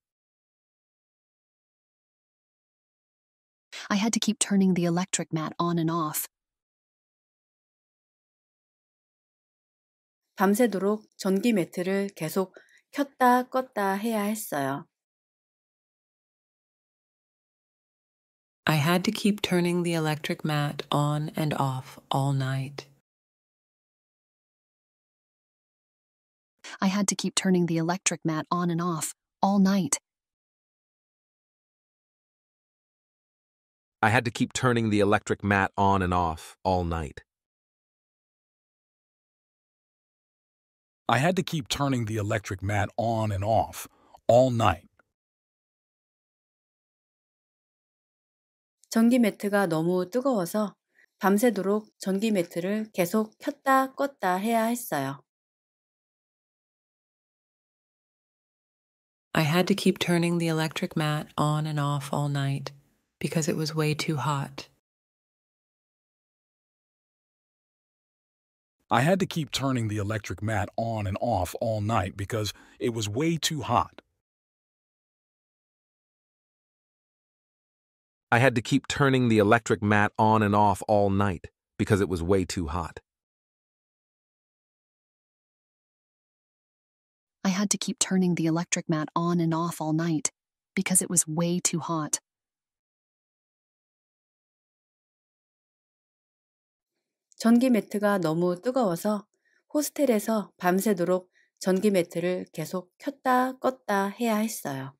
I had to keep turning the electric mat on and off. 밤새도록 전기 매트를 계속 켰다 껐다 해야 했어요. I had to keep turning the electric mat on and off all night. I had to keep turning the electric mat on and off all night. I had to keep turning the electric mat on and off all night. I had to keep turning the electric mat on and off all night. 전기 매트가 너무 뜨거워서 밤새도록 전기 매트를 계속 켰다 껐다 해야 했어요. I had to keep turning the electric mat on and off all night because it was way too hot. I had to keep turning the electric mat on and off all night because it was way too hot. I had to keep turning the electric mat on and off all night because it was way too hot. I had to keep turning the electric mat on and off all night because it was way too hot. 전기 매트가 너무 뜨거워서 호스텔에서 밤새도록 전기 매트를 계속 켰다 껐다 해야 했어요.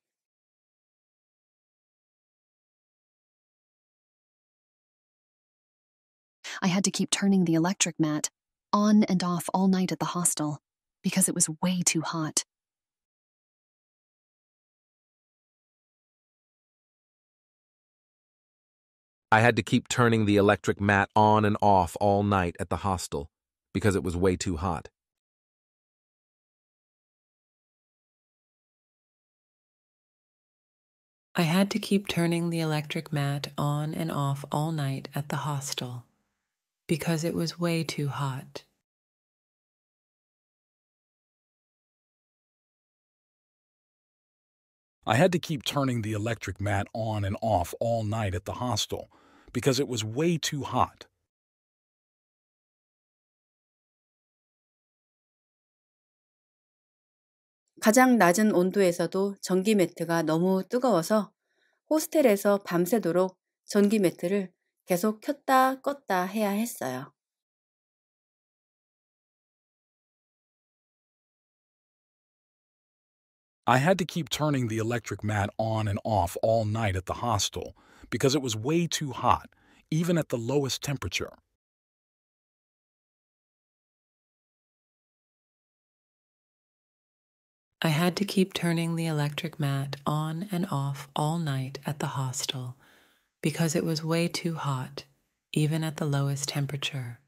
I had to keep turning the electric mat on and off all night at the hostel because it was way too hot. I had to keep turning the electric mat on and off all night at the hostel because it was way too hot. I had to keep turning the electric mat on and off all night at the hostel because it was way too hot. I had to keep turning the electric mat on and off all night at the hostel because it was way too hot. I had to keep turning the electric mat on and off all night at the hostel because it was way too hot, even at the lowest temperature. I had to keep turning the electric mat on and off all night at the hostel because it was way too hot, even at the lowest temperature.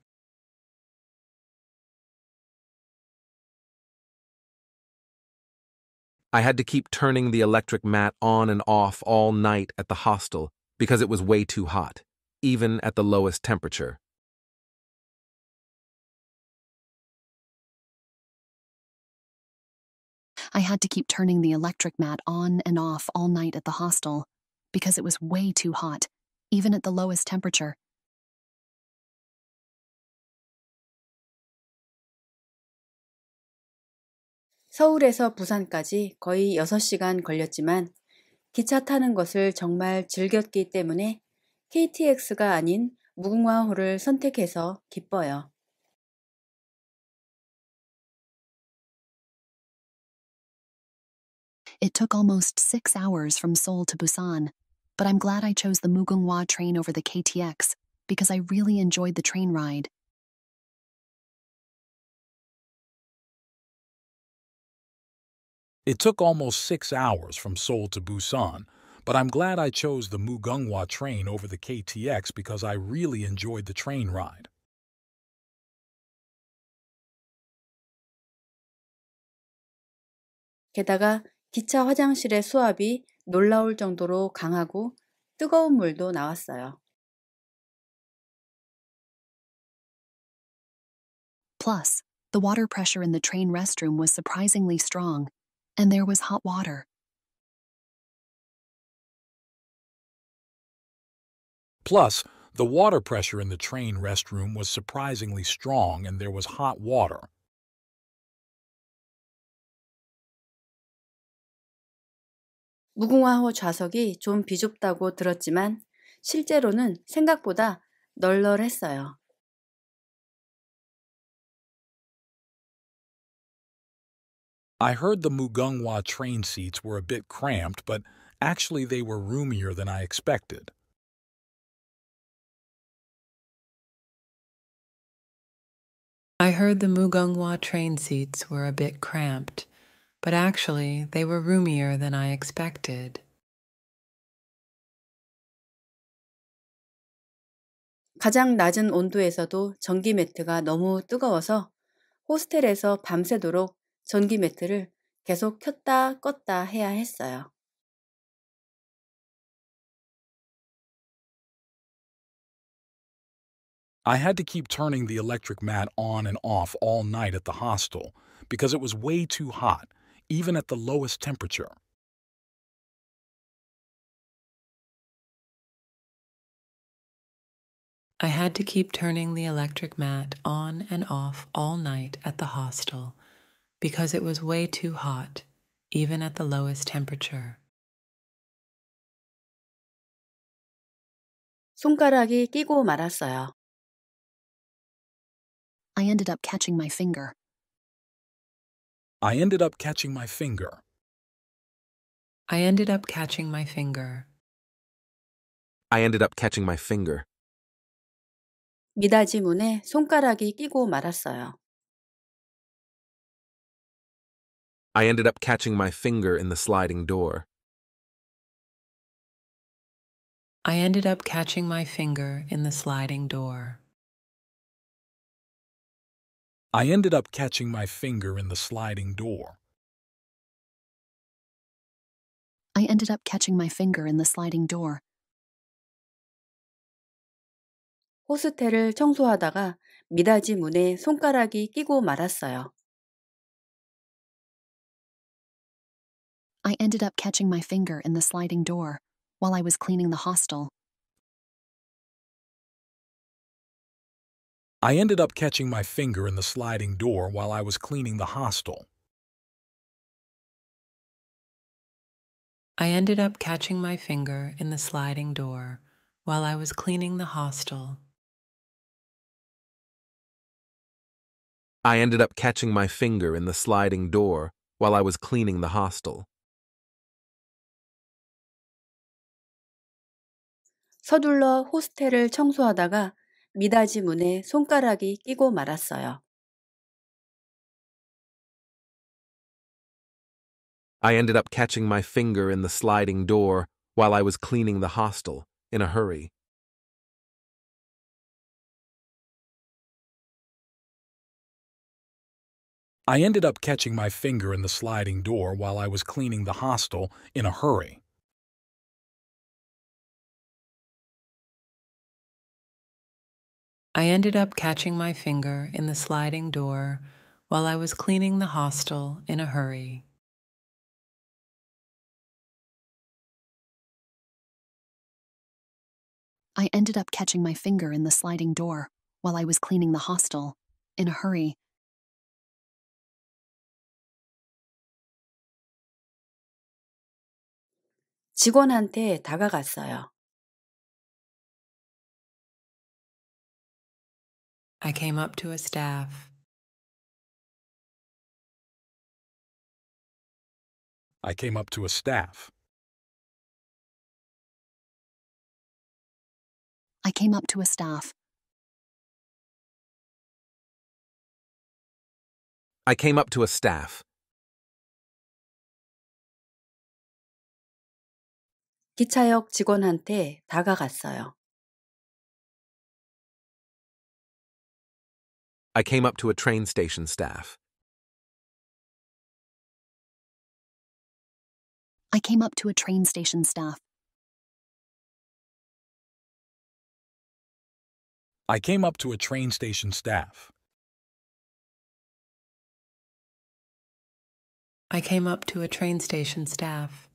I had to keep turning the electric mat on and off all night at the hostel because it was way too hot, even at the lowest temperature. I had to keep turning the electric mat on and off all night at the hostel because it was way too hot, even at the lowest temperature. 부산까지 거의 6시간 걸렸지만 기차 타는 것을 정말 즐겼기 때문에 KTX가 아닌 무궁화호를 선택해서 기뻐요. It took almost six hours from Seoul to Busan, but I'm glad I chose the Mugunghwa train over the KTX because I really enjoyed the train ride. It took almost six hours from Seoul to Busan, but I'm glad I chose the Mugungwa train over the KTX because I really enjoyed the train ride. Plus, the water pressure in the train restroom was surprisingly strong and there was hot water. Plus, the water pressure in the train restroom was surprisingly strong and there was hot water. 무궁화호 좌석이 좀 비좁다고 들었지만 실제로는 생각보다 널널했어요. I heard the Mugungwa train seats were a bit cramped, but actually they were roomier than I expected. I heard the Mugungwa train seats were a bit cramped, but actually they were roomier than I expected. 가장 낮은 온도에서도 전기 매트가 너무 뜨거워서 호스텔에서 밤새도록 전기 매트를 계속 켰다 껐다 해야 I had to keep turning the electric mat on and off all night at the hostel because it was way too hot, even at the lowest temperature. I had to keep turning the electric mat on and off all night at the hostel because it was way too hot, even at the lowest temperature. 손가락이 끼고 말았어요. I ended up catching my finger. I ended up catching my finger. I ended up catching my finger. I ended up catching my finger. 미닫이 문에 손가락이 끼고 말았어요. I ended up catching my finger in the sliding door. I ended up catching my finger in the sliding door. I ended up catching my finger in the sliding door. I ended up catching my finger in the sliding door. 호스텔을 청소하다가 미닫이 문에 손가락이 끼고 말았어요. I ended up catching my finger in the sliding door while I was cleaning the hostel. I ended up catching my finger in the sliding door while I was cleaning the hostel. I ended up catching my finger in the sliding door while I was cleaning the hostel. I ended up catching my finger in the sliding door while I was cleaning the hostel. 서둘러 호스텔을 청소하다가 미닫이 문에 손가락이 끼고 말았어요. I ended up catching my finger in the sliding door while I was cleaning the hostel in a hurry. I ended up catching my finger in the sliding door while I was cleaning the hostel in a hurry. I ended up catching my finger in the sliding door while I was cleaning the hostel in a hurry. I ended up catching my finger in the sliding door while I was cleaning the hostel in a hurry. 직원한테 다가갔어요. I came up to a staff. I came up to a staff. I came up to a staff. I came up to a staff. I came up to a staff. 기차역 직원한테 다가갔어요. I came up to a train station staff. I came up to a train station staff. I came up to a train station staff. I came up to a train station staff.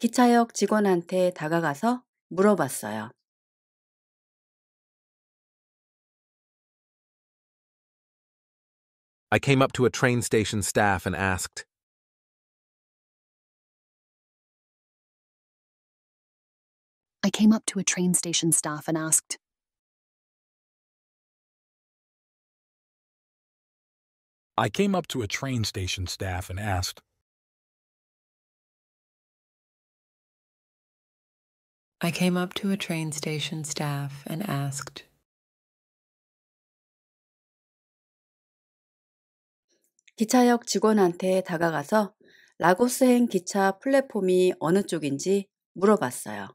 기차역 직원한테 다가가서 물어봤어요. I came up to a train station staff and asked, I came up to a train station staff and asked, I came up to a train station staff and asked, I came up to a train station staff and asked, 기차역 직원한테 다가가서 라고스행 기차 플랫폼이 어느 쪽인지 물어봤어요.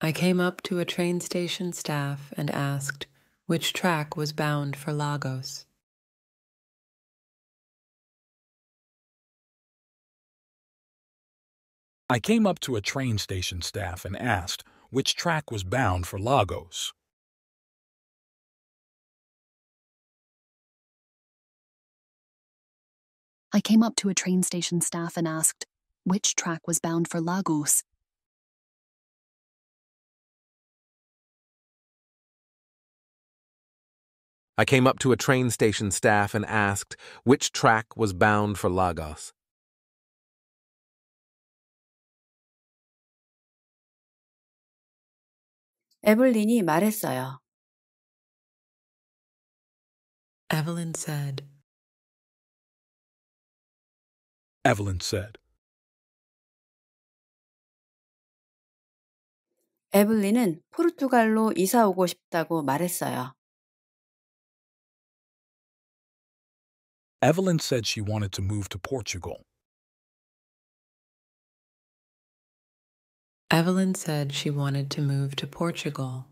I came up to a train station staff and asked which track was bound for Lagos. I came up to a train station staff and asked which track was bound for Lagos. I came up to a train station staff and asked which track was bound for Lagos. I came up to a train station staff and asked which track was bound for Lagos. 에블린이 말했어요. Evelyn said. Evelyn said. 에블린은 포르투갈로 이사 오고 싶다고 말했어요. Evelyn said she wanted to move to Portugal. Evelyn said she wanted to move to Portugal.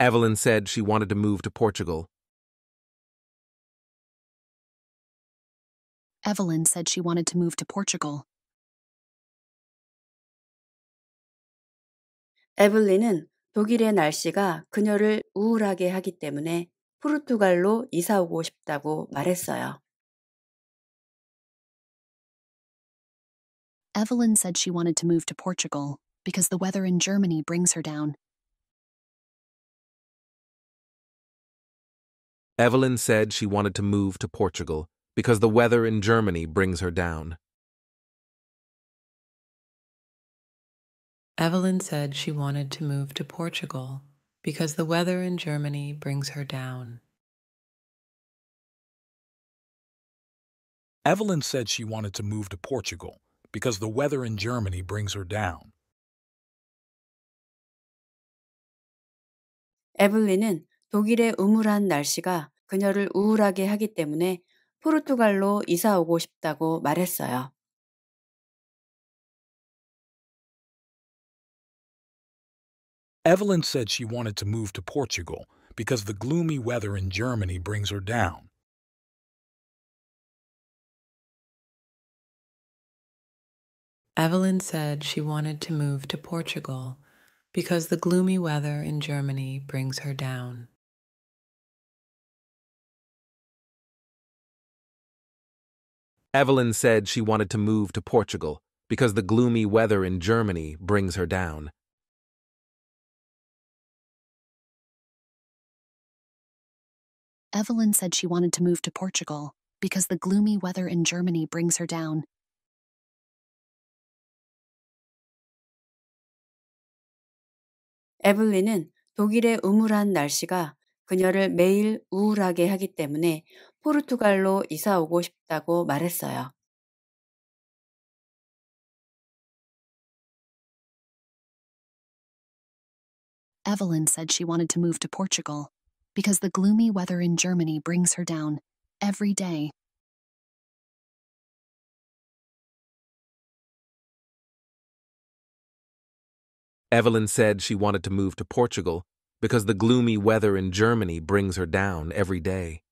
Evelyn said she wanted to move to Portugal. Evelyn said she wanted to move to Portugal. Evelyn은 독일의 날씨가 그녀를 우울하게 하기 때문에 포르투갈로 이사 오고 싶다고 말했어요. Evelyn said she wanted to move to Portugal because the weather in Germany brings her down. Evelyn said she wanted to move to Portugal because the weather in Germany brings her down. Evelyn said she wanted to move to Portugal because the weather in Germany brings her down. Evelyn said she wanted to move to Portugal because the weather in Germany brings her down. 독일의 우물한 날씨가 그녀를 우울하게 하기 때문에 포르투갈로 이사 오고 싶다고 말했어요. Evelyn said she wanted to move to Portugal because the gloomy weather in Germany brings her down. Evelyn said she wanted to move to Portugal because the gloomy weather in Germany brings her down. Evelyn said she wanted to move to Portugal because the gloomy weather in Germany brings her down. Evelyn said she wanted to move to Portugal because the gloomy weather in Germany brings her down. 에블린은 독일의 우물한 날씨가 그녀를 매일 우울하게 하기 때문에 포르투갈로 이사 오고 싶다고 말했어요. Evelyn said she wanted to move to Portugal because the gloomy weather in Germany brings her down every day Evelyn said she wanted to move to Portugal because the gloomy weather in Germany brings her down every day.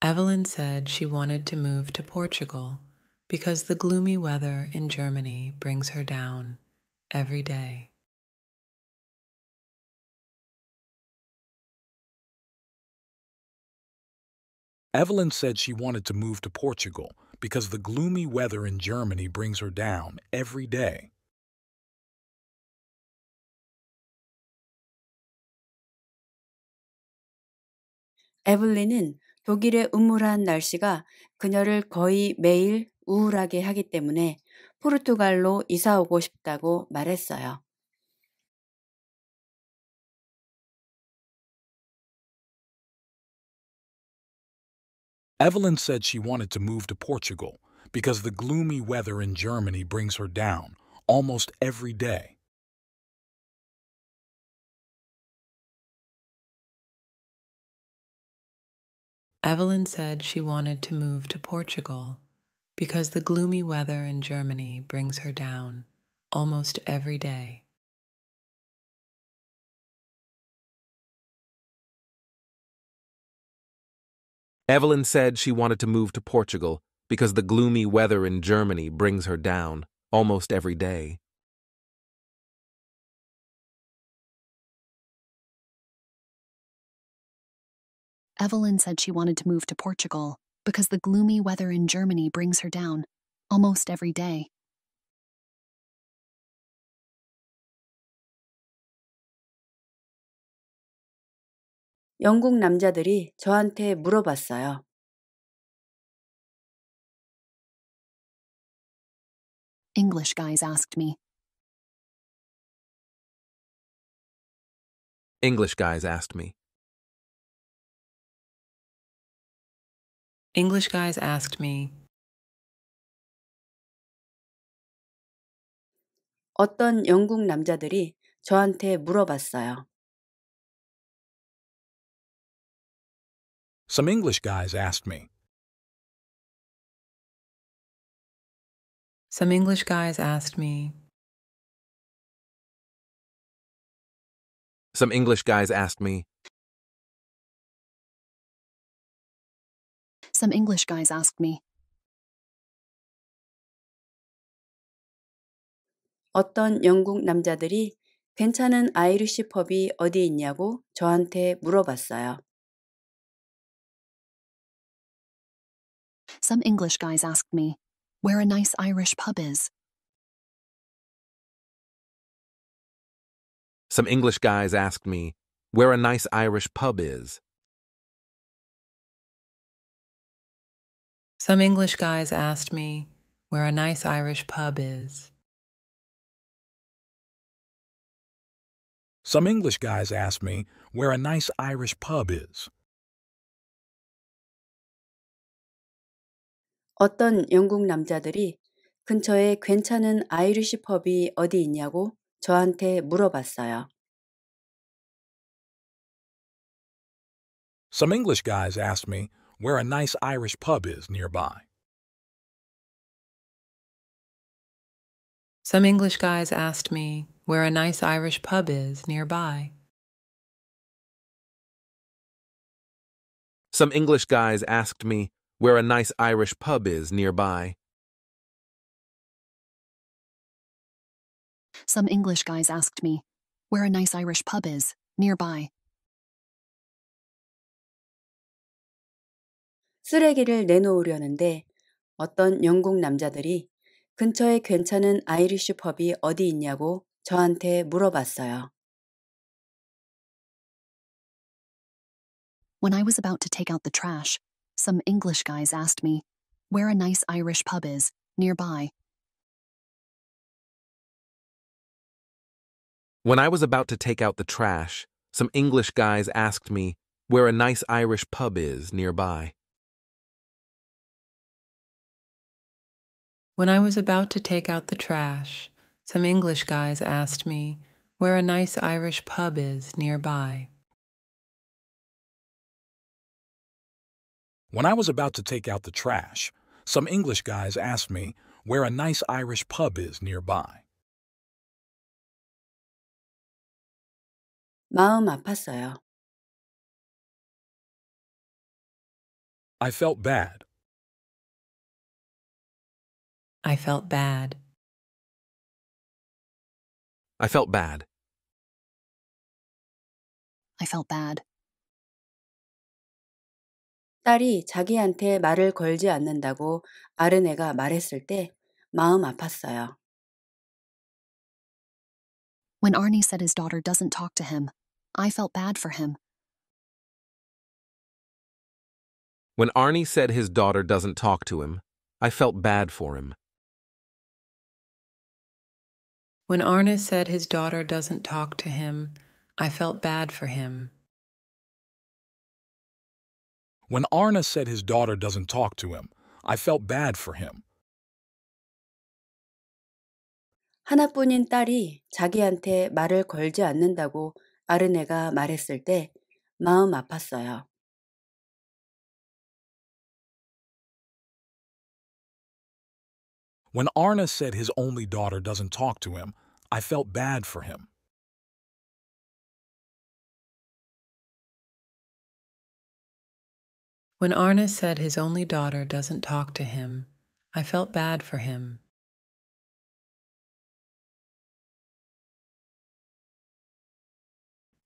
Evelyn said she wanted to move to Portugal because the gloomy weather in Germany brings her down every day. Evelyn said she wanted to move to Portugal because the gloomy weather in Germany brings her down every day. 에블린은 독일의 음울한 날씨가 그녀를 거의 매일 우울하게 하기 때문에 포르투갈로 이사 오고 싶다고 말했어요. Evelyn said she wanted to move to Portugal because the gloomy weather in Germany brings her down almost every day. Evelyn said she wanted to move to Portugal because the gloomy weather in Germany brings her down almost every day. Evelyn said she wanted to move to Portugal because the gloomy weather in Germany brings her down almost every day. Evelyn said she wanted to move to Portugal because the gloomy weather in Germany brings her down almost every day. 영국 남자들이 저한테 물어봤어요. English guys asked me. English guys asked me. English guys asked me. 어떤 영국 남자들이 저한테 물어봤어요. Some English guys asked me. Some English guys asked me. Some English guys asked me. Some English guys asked me. 어떤 영국 남자들이 괜찮은 아이리시 펍이 어디 있냐고 저한테 물어봤어요. Some English guys asked me where a nice Irish pub is. Some English guys asked me where a nice Irish pub is. Some English guys asked me where a nice Irish pub is. Some English guys asked me where a nice Irish pub is. 어떤 영국 남자들이 근처에 괜찮은 아이리시 펍이 어디 있냐고 저한테 물어봤어요. Some English guys asked me where a nice Irish pub is nearby. Some English guys asked me where a nice Irish pub is nearby. Some English guys asked me where a nice Irish pub is nearby. Some English guys asked me where a nice Irish pub is nearby. 쓰레기를 내놓으려는데 어떤 영국 남자들이 근처에 괜찮은 아이리쉬 펍이 어디 있냐고 저한테 물어봤어요. When I was about to take out the trash, some English guys asked me where a nice Irish pub is nearby. When I was about to take out the trash, some English guys asked me where a nice Irish pub is nearby. When I was about to take out the trash, some English guys asked me where a nice Irish pub is nearby. When I was about to take out the trash, some English guys asked me where a nice Irish pub is nearby. 마음 아팠어요. I felt bad. I felt bad. I felt bad. I felt bad. 딸이 자기한테 말을 걸지 않는다고 아르네가 말했을 때 마음 아팠어요. When Arnie said his daughter doesn't talk to him, I felt bad for him. When Arnie said his daughter doesn't talk to him, I felt bad for him. When Arnie said his daughter doesn't talk to him, I felt bad for him. When Arna said his daughter doesn't talk to him, I felt bad for him. 하나뿐인 딸이 자기한테 말을 걸지 않는다고 아르네가 말했을 때 마음 아팠어요. When Arna said his only daughter doesn't talk to him, I felt bad for him. When Arna said his only daughter doesn't talk to him, I felt bad for him.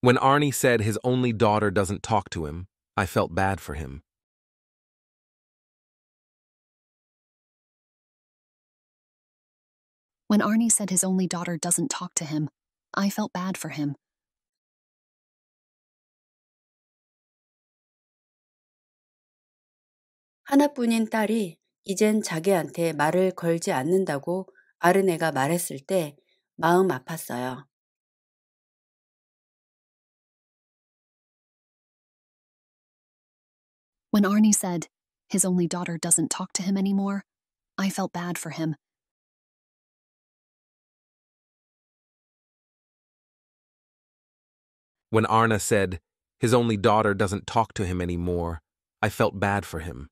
When Arnie said his only daughter doesn't talk to him, I felt bad for him. When Arnie said his only daughter doesn't talk to him, I felt bad for him. 하나뿐인 딸이 이젠 자기한테 말을 걸지 않는다고 아르네가 말했을 때 마음 아팠어요. When Arnie said his only daughter doesn't talk to him anymore, I felt bad for him. When Arna said his only daughter doesn't talk to him anymore, I felt bad for him.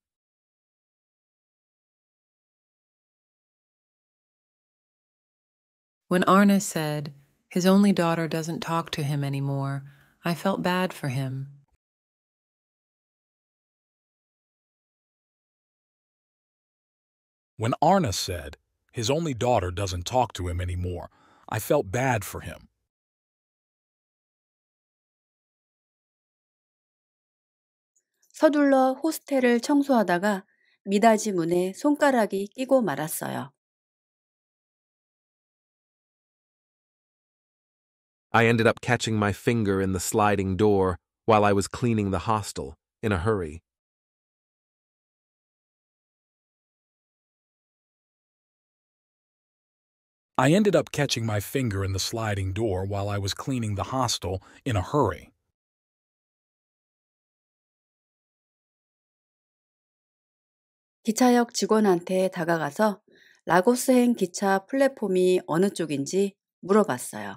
When Arna said, his only daughter doesn't talk to him anymore, I felt bad for him. When Arna said, his only daughter doesn't talk to him anymore, I felt bad for him. 서둘러 호스텔을 청소하다가 미닫이 문에 손가락이 끼고 말았어요. I ended up catching my finger in the sliding door while I was cleaning the hostel in a hurry. I ended up catching my finger in the sliding door while I was cleaning the hostel in a hurry. 기차역 직원한테 다가가서 라고스행 기차 플랫폼이 어느 쪽인지 물어봤어요.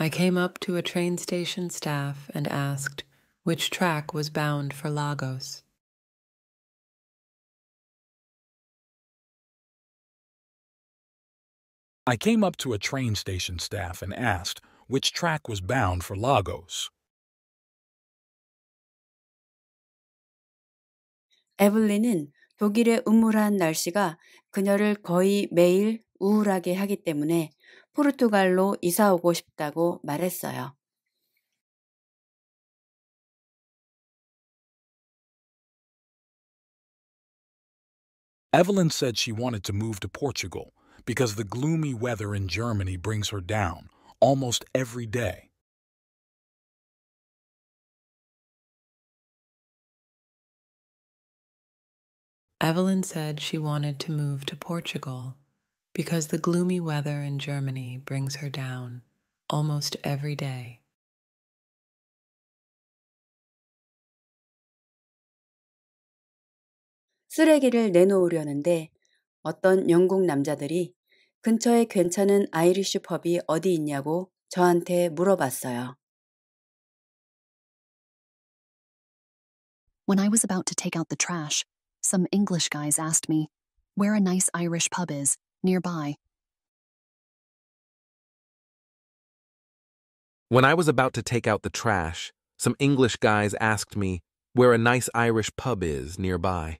I came up to a train station staff and asked which track was bound for Lagos. I came up to a train station staff and asked which track was bound for Lagos. Evelyn은 독일의 우물한 날씨가 그녀를 거의 매일 우울하게 하기 때문에 포르투갈로 이사 오고 싶다고 말했어요. Evelyn said she wanted to move to Portugal because the gloomy weather in Germany brings her down almost every day. Evelyn said she wanted to move to Portugal because the gloomy weather in Germany brings her down almost every When I was about to take out the trash, some English guys asked me where a nice Irish pub is nearby. When I was about to take out the trash, some English guys asked me where a nice Irish pub is nearby.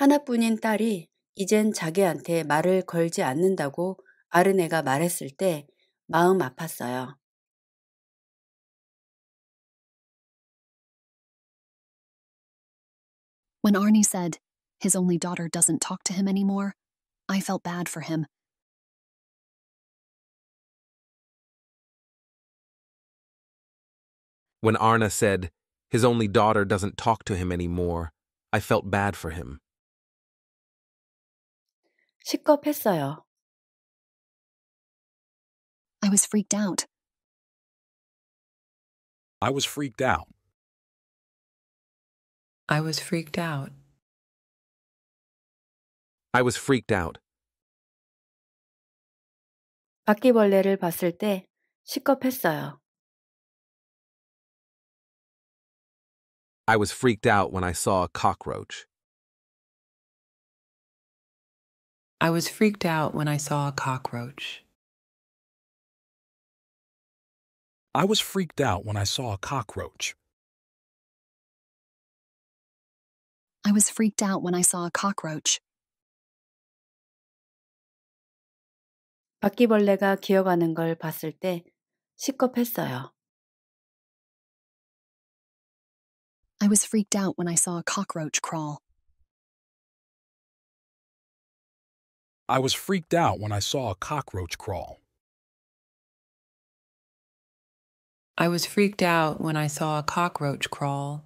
하나뿐인 딸이 이젠 자기한테 말을 걸지 않는다고 아르네가 말했을 때 마음 아팠어요. When Arnie said, his only daughter doesn't talk to him anymore. I felt bad for him. When Arna said, his only daughter doesn't talk to him anymore, I felt bad for him. I was freaked out. I was freaked out. I was freaked out. I was freaked out. 바퀴벌레를 봤을 때 시겁했어요. I was freaked out when I saw a cockroach. I was freaked out when I saw a cockroach. I was freaked out when I saw a cockroach. I was freaked out when I saw a cockroach. 바퀴벌레가 기어가는 걸 봤을 때 시겁했어요. I was freaked out when I saw a cockroach crawl. I was freaked out when I saw a cockroach crawl. I was freaked out when I saw a cockroach crawl.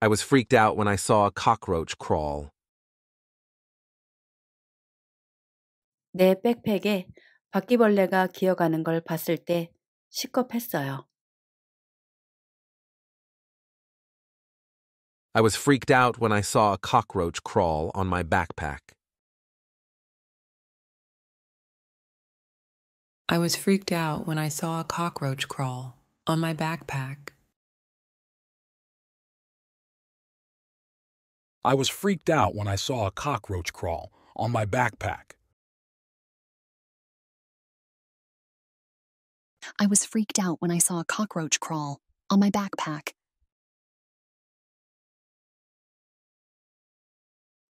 I was freaked out when I saw a cockroach crawl. 내 백팩에 바퀴벌레가 기어가는 걸 봤을 때 시겁했어요. I was freaked out when I saw a cockroach crawl on my backpack. I was freaked out when I saw a cockroach crawl on my backpack. I was freaked out when I saw a cockroach crawl on my backpack. I was freaked out when I saw a cockroach crawl on my backpack.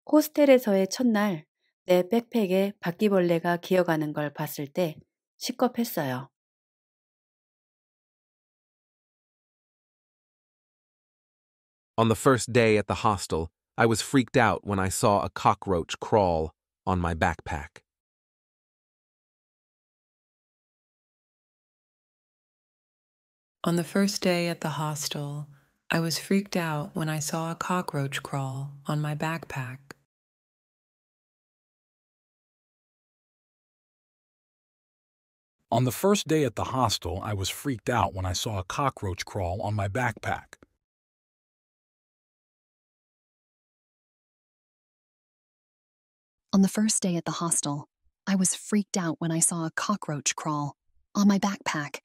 첫날 내 백팩에 바퀴벌레가 기어가는 걸 봤을 때 시겁했어요. On the first day at the hostel, I was freaked out when I saw a cockroach crawl on my backpack. On the first day at the hostel, I was freaked out when I saw a cockroach crawl on my backpack. On the first day at the hostel, I was freaked out when I saw a cockroach crawl on my backpack. On the first day at the hostel, I was freaked out when I saw a cockroach crawl on my backpack.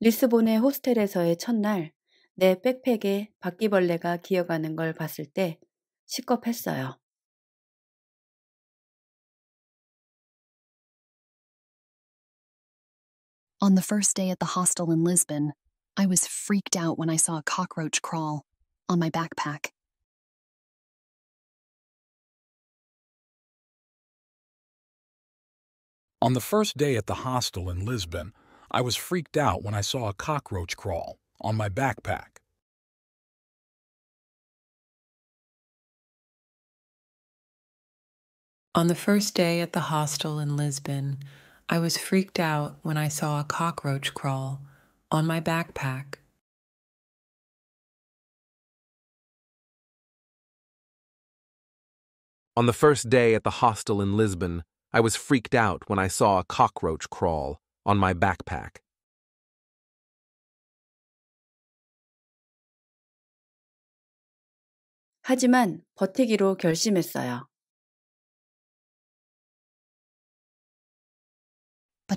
리스본의 호스텔에서의 첫날 내 백팩에 바퀴벌레가 기어가는 걸 봤을 때 시겁했어요. On the first day at the hostel in Lisbon, I was freaked out when I saw a cockroach crawl on my backpack. On the first day at the hostel in Lisbon, I was freaked out when I saw a cockroach crawl on my backpack. On the first day at the hostel in Lisbon, I was freaked out when I saw a cockroach crawl on my backpack. On the first day at the hostel in Lisbon, I was freaked out when I saw a cockroach crawl on my backpack. But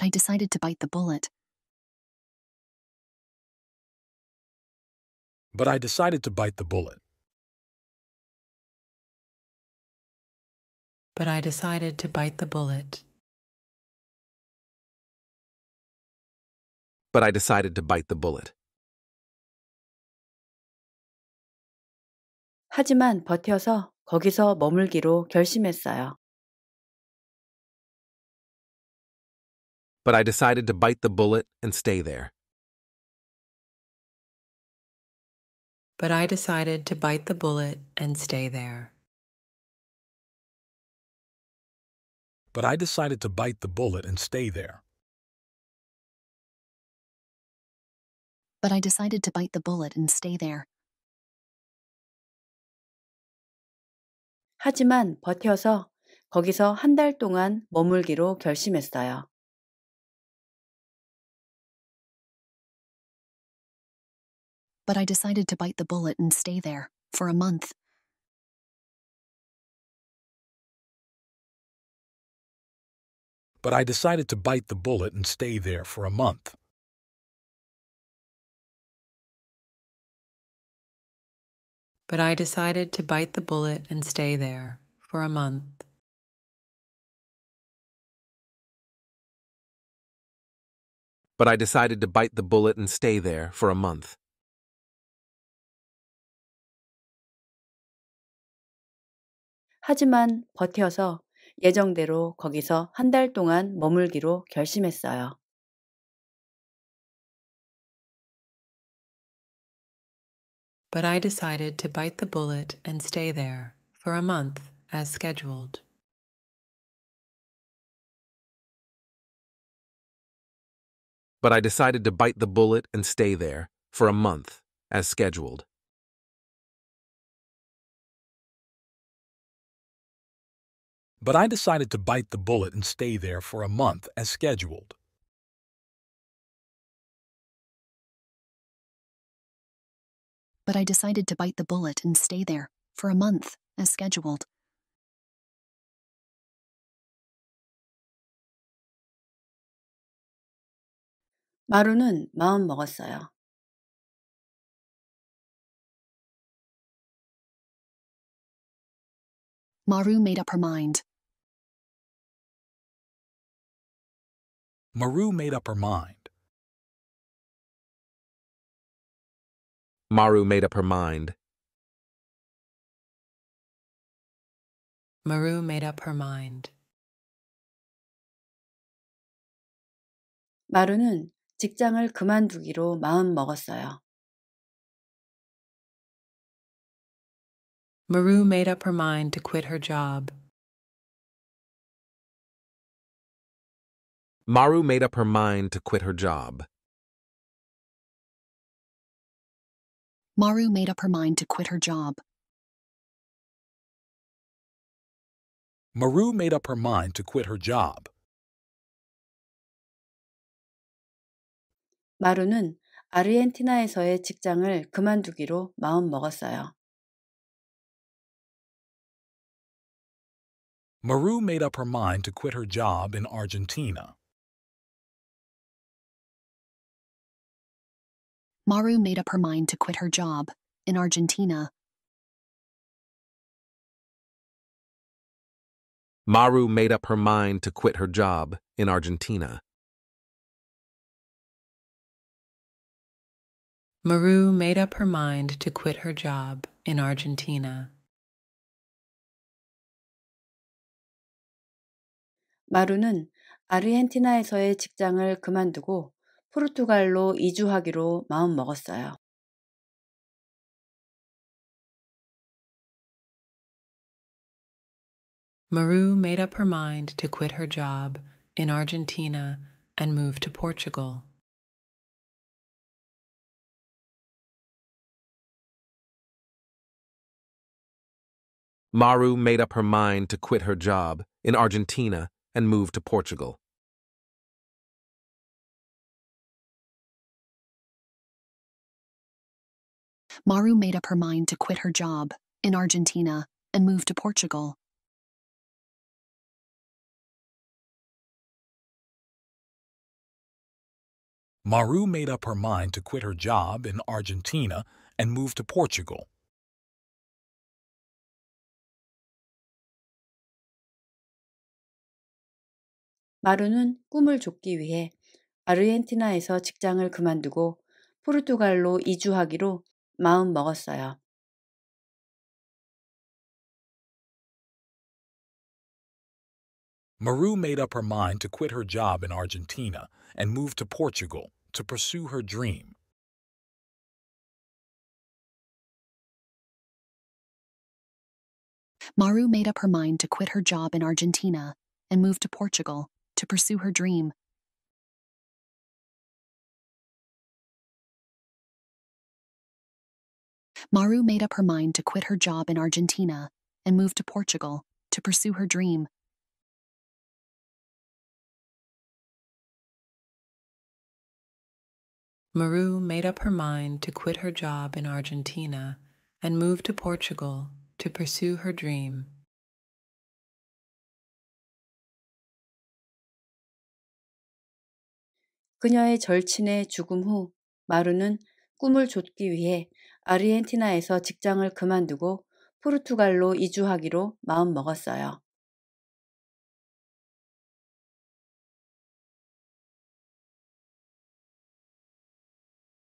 I decided to bite the bullet. But I decided to bite the bullet. But I decided to bite the bullet. but I decided to bite the bullet. 하지만 버텨서 거기서 머물기로 결심했어요. But I decided to bite the bullet and stay there. But I decided to bite the bullet and stay there. But I decided to bite the bullet and stay there. but I decided to bite the bullet and stay there. 하지만 버텨서 거기서 한 달 동안 머물기로 결심했어요. but I decided to bite the bullet and stay there for a month. But I decided to bite the bullet and stay there for a month. but I decided to bite the bullet and stay there for a month. But I decided to bite the bullet and stay there for a month. 하지만 버텨서 예정대로 거기서 한 달 동안 머물기로 결심했어요. but I decided to bite the bullet and stay there for a month as scheduled. But I decided to bite the bullet and stay there for a month as scheduled. But I decided to bite the bullet and stay there for a month as scheduled. but I decided to bite the bullet and stay there, for a month, as scheduled. 마음 먹었어요. Maru made up her mind. Maru made up her mind. Maru made up her mind. Maru made up her mind. 마루는 직장을 그만두기로 마음 먹었어요. Maru made up her mind to quit her job. Maru made up her mind to quit her job. Maru made up her mind to quit her job. Maru made up her mind to quit her job. 마루는 아르헨티나에서의 직장을 그만두기로 마음 먹었어요. Maru made up her mind to quit her job in Argentina. Maru made up her mind to quit her job in Argentina. Maru made up her mind to quit her job in Argentina. Maru made up her mind to quit her job in Argentina. Maru는 아르헨티나에서의 직장을 그만두고 포르투갈로 이주하기로 마음먹었어요. Maru made up her mind to quit her job in Argentina and move to Portugal. Maru made up her mind to quit her job in Argentina and move to Portugal. Maru made up her mind to quit her job in Argentina and move to Portugal. Maru made up her mind to quit her job in Argentina and move to Portugal. Maru는 꿈을 좇기 위해 아르헨티나에서 직장을 그만두고 포르투갈로 이주하기로 마음 먹었어요. Maru made up her mind to quit her job in Argentina and move to Portugal to pursue her dream. Maru made up her mind to quit her job in Argentina and move to Portugal to pursue her dream. Maru made up her mind to quit her job in Argentina and move to Portugal to pursue her dream. Maru made up her mind to quit her job in Argentina and move to Portugal to pursue her dream. 그녀의 절친의 죽음 후 꿈을 좇기 위해 아르헨티나에서 직장을 그만두고 포르투갈로 이주하기로 마음먹었어요.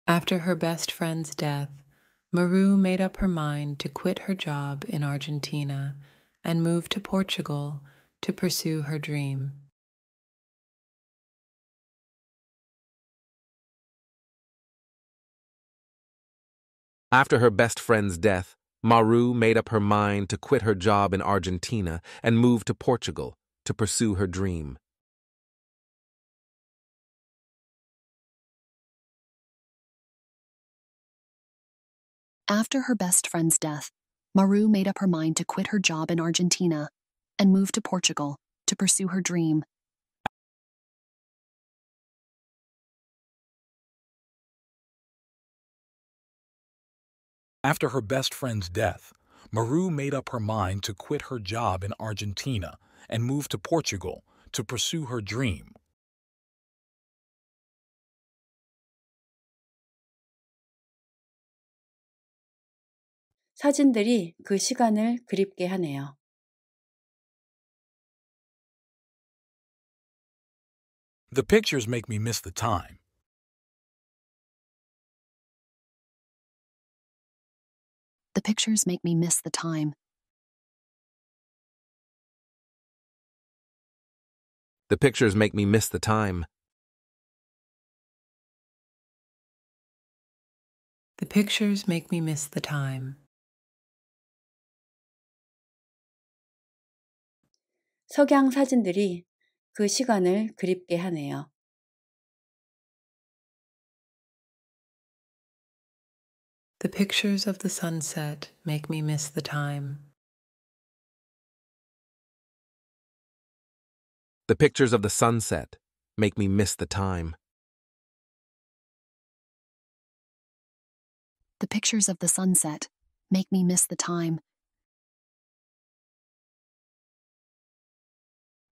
After her best friend's death, Maru made up her mind to quit her job in Argentina and move to Portugal to pursue her dream. After her best friend's death, Maru made up her mind to quit her job in Argentina and move to Portugal to pursue her dream. After her best friend's death, Maru made up her mind to quit her job in Argentina and move to Portugal to pursue her dream After her best friend's death, Maru made up her mind to quit her job in Argentina and move to Portugal to pursue her dream. The pictures make me miss the time. The pictures make me miss the time. The pictures make me miss the time. The pictures make me miss the time. 석양 사진들이 그 시간을 그립게 하네요. The pictures of the sunset make me miss the time. The pictures of the sunset make me miss the time. The pictures of the sunset make me miss the time.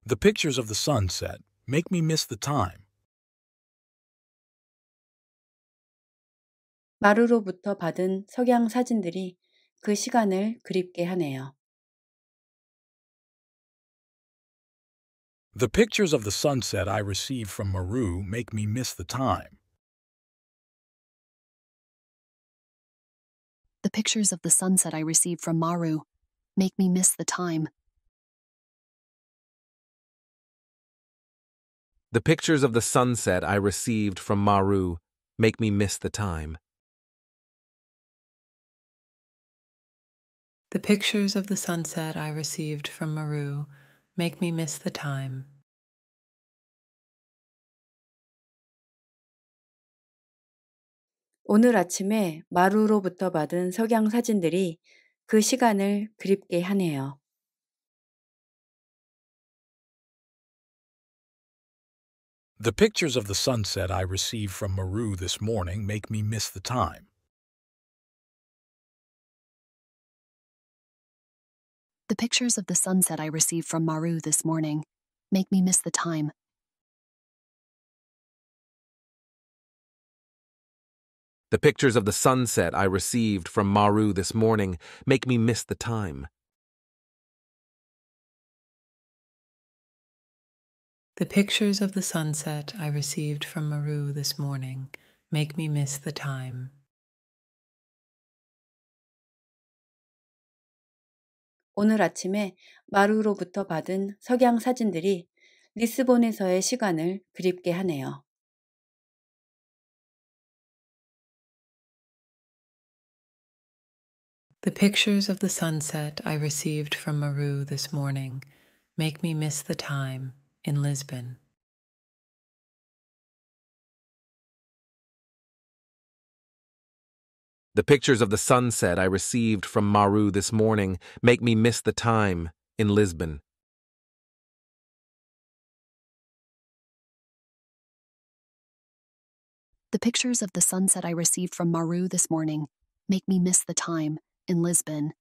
The pictures of the sunset make me miss the time. 받은 석양 사진들이 그 시간을 그립게 하네요. The pictures of the sunset I received from Maru make me miss the time. The pictures of the sunset I received from Maru make me miss the time. The pictures of the sunset I received from Maru make me miss the time. The pictures of the sunset I received from Maru make me miss the time. 오늘 아침에 마루로부터 받은 석양 사진들이 그 시간을 하네요. The pictures of the sunset I received from Maru this morning make me miss the time. The pictures of the sunset I received from Maru this morning make me miss the time. The pictures of the sunset I received from Maru this morning make me miss the time. The pictures of the sunset I received from Maru this morning make me miss the time. 오늘 아침에 마루로부터 받은 석양 사진들이 리스본에서의 시간을 그립게 하네요. The pictures of the sunset I received from Maru this morning make me miss the time in Lisbon. The pictures of the sunset I received from Maru this morning make me miss the time in Lisbon. The pictures of the sunset I received from Maru this morning make me miss the time in Lisbon.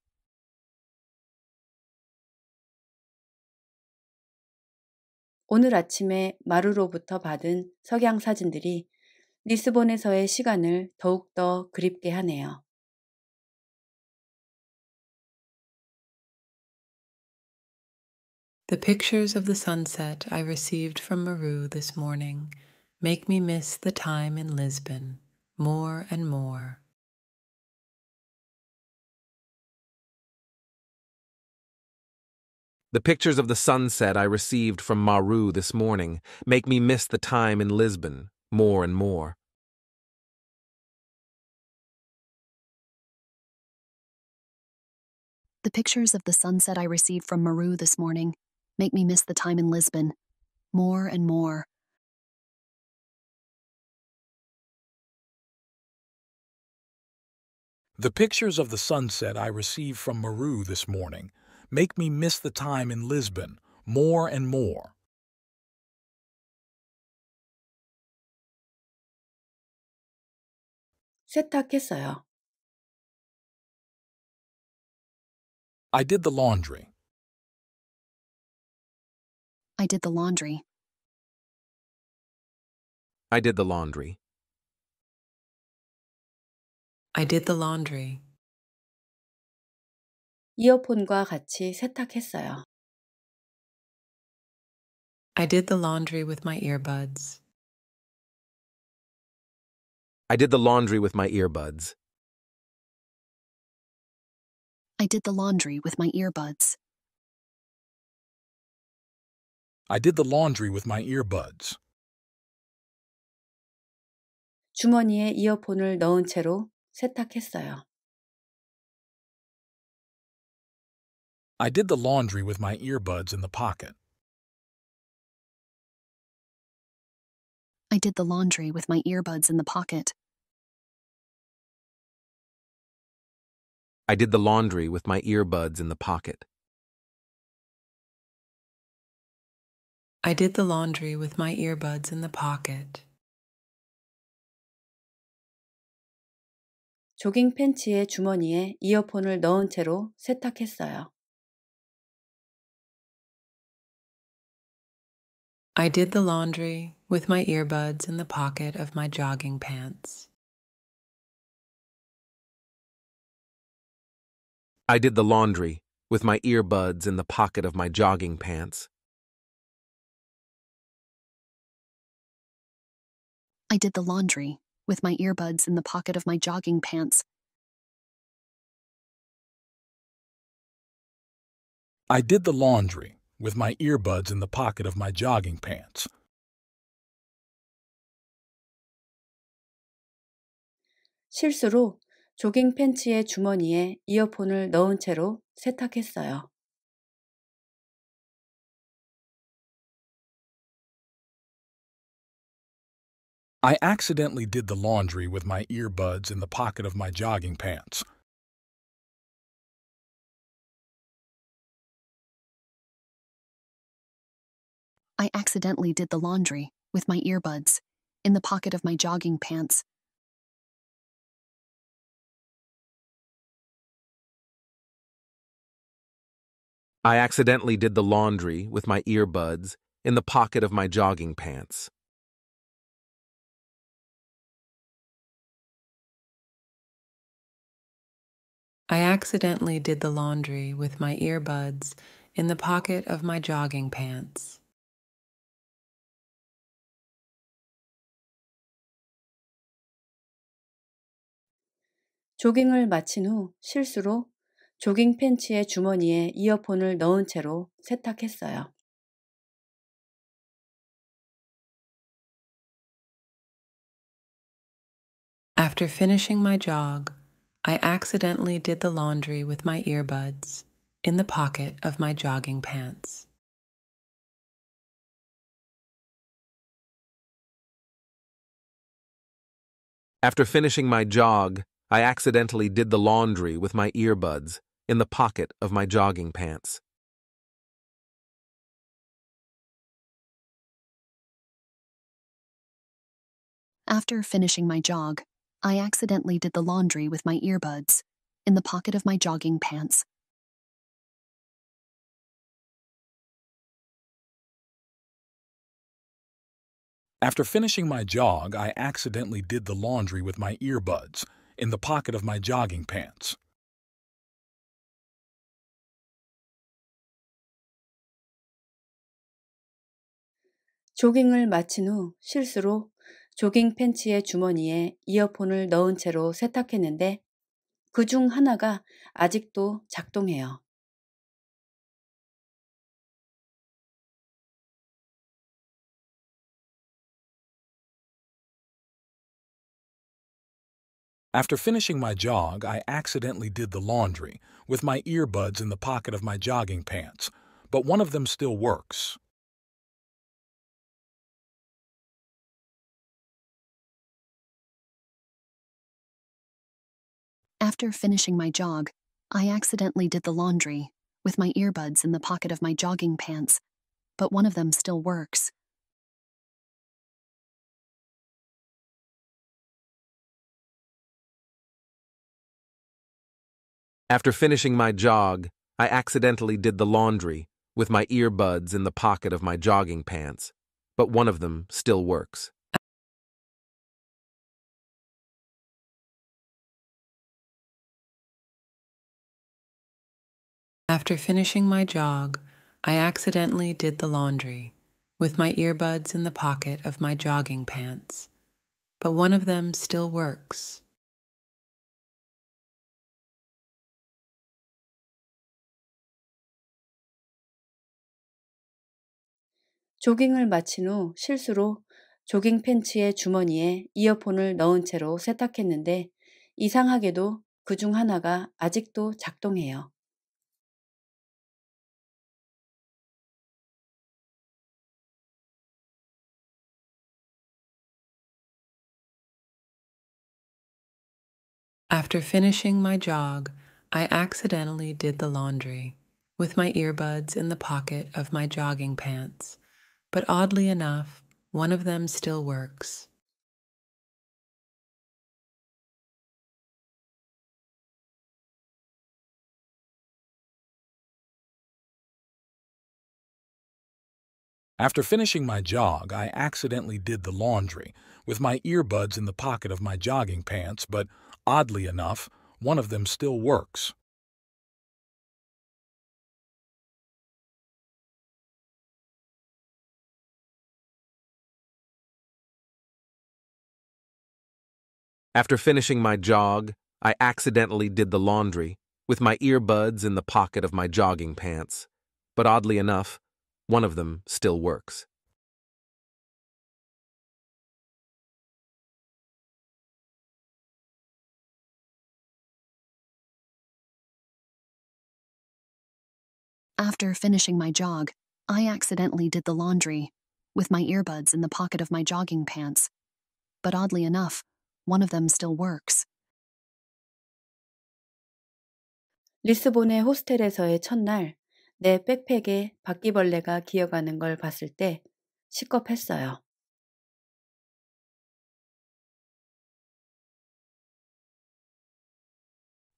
오늘 아침에 마루로부터 받은 석양 사진들이 리스본에서의 시간을 더욱더 그립게 The pictures of the sunset I received from Maru this morning make me miss the time in Lisbon more and more. The pictures of the sunset I received from Maru this morning make me miss the time in Lisbon more and more. The pictures of the sunset I received from Maru this morning make me miss the time in Lisbon more and more. The pictures of the sunset I received from Maru this morning make me miss the time in Lisbon more and more. 세탁했어요. I did the laundry. I did the laundry. I did the laundry. I did the laundry. 이어폰과 같이 세탁했어요. I did the laundry with my earbuds. I did the laundry with my earbuds. I did the laundry with my earbuds. I did the laundry with my earbuds. 주머니에 이어폰을 넣은 채로 세탁했어요. I did the laundry with my earbuds in the pocket. I did the laundry with my earbuds in the pocket. I did the laundry with my earbuds in the pocket. I did the laundry with my earbuds in the pocket. 조깅 팬츠의 주머니에 이어폰을 넣은 채로 세탁했어요. I did the laundry with my earbuds in the pocket of my jogging pants. I did the laundry, with my earbuds in the pocket of my jogging pants. I did the laundry, with my earbuds in the pocket of my jogging pants. I did the laundry, with my earbuds in the pocket of my jogging pants. 실수로 조깅 팬츠의 주머니에 이어폰을 넣은 채로 세탁했어요. I accidentally did the laundry with my earbuds in the pocket of my jogging pants. I accidentally did the laundry with my earbuds in the pocket of my jogging pants. I accidentally did the laundry with my earbuds in the pocket of my jogging pants. I accidentally did the laundry with my earbuds in the pocket of my jogging pants. Jogging을 마친 후 실수로 조깅 팬츠의 주머니에 이어폰을 넣은 채로 세탁했어요. After finishing my jog, I accidentally did the laundry with my earbuds in the pocket of my jogging pants. After finishing my jog, I accidentally did the laundry with my earbuds in the pocket of my jogging pants. After finishing my jog, I accidentally did the laundry with my earbuds in the pocket of my jogging pants. After finishing my jog, I accidentally did the laundry with my earbuds in the pocket of my jogging pants. 조깅을 마친 후 실수로 조깅 팬츠의 주머니에 이어폰을 넣은 채로 세탁했는데 그 중 하나가 아직도 작동해요. After finishing my jog, I accidentally did the laundry with my earbuds in the pocket of my jogging pants, but one of them still works. After finishing my jog, I accidentally did the laundry, with my earbuds in the pocket of my jogging pants, but one of them still works. After finishing my jog, I accidentally did the laundry, with my earbuds in the pocket of my jogging pants, but one of them still works. After finishing my jog, I accidentally did the laundry with my earbuds in the pocket of my jogging pants, but one of them still works. Jogging을 마친 후 실수로 조깅 팬츠의 주머니에 이어폰을 넣은 채로 세탁했는데 이상하게도 그 중 하나가 아직도 작동해요. After finishing my jog, I accidentally did the laundry with my earbuds in the pocket of my jogging pants, but oddly enough, one of them still works. After finishing my jog, I accidentally did the laundry with my earbuds in the pocket of my jogging pants, but Oddly enough, one of them still works. After finishing my jog, I accidentally did the laundry, with my earbuds in the pocket of my jogging pants. But oddly enough, one of them still works. After finishing my jog, I accidentally did the laundry, with my earbuds in the pocket of my jogging pants. But oddly enough, one of them still works. 리스본의 호스텔에서의 첫날, 내 백팩에 바퀴벌레가 기어가는 걸 봤을 때 시겁했어요.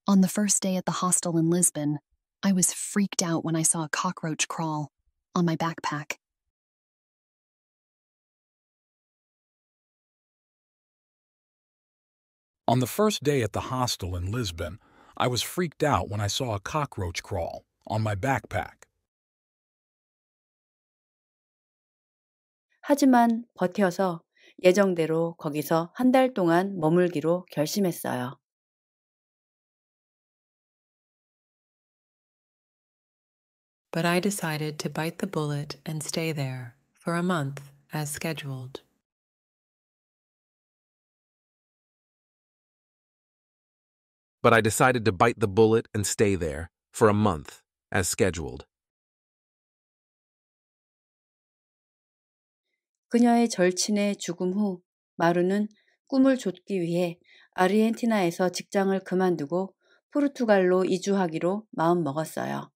On the first day at the hostel in Lisbon, I was freaked out when I saw a cockroach crawl on my backpack. On the first day at the hostel in Lisbon, I was freaked out when I saw a cockroach crawl on my backpack. 하지만 버텨서 예정대로 거기서 한 달 동안 머물기로 결심했어요. but I decided to bite the bullet and stay there for a month as scheduled. But I decided to bite the bullet and stay there for a month as scheduled. 그녀의 절친의 죽음 후 마루는 꿈을 좇기 위해 아르헨티나에서 직장을 그만두고 포르투갈로 이주하기로 마음먹었어요.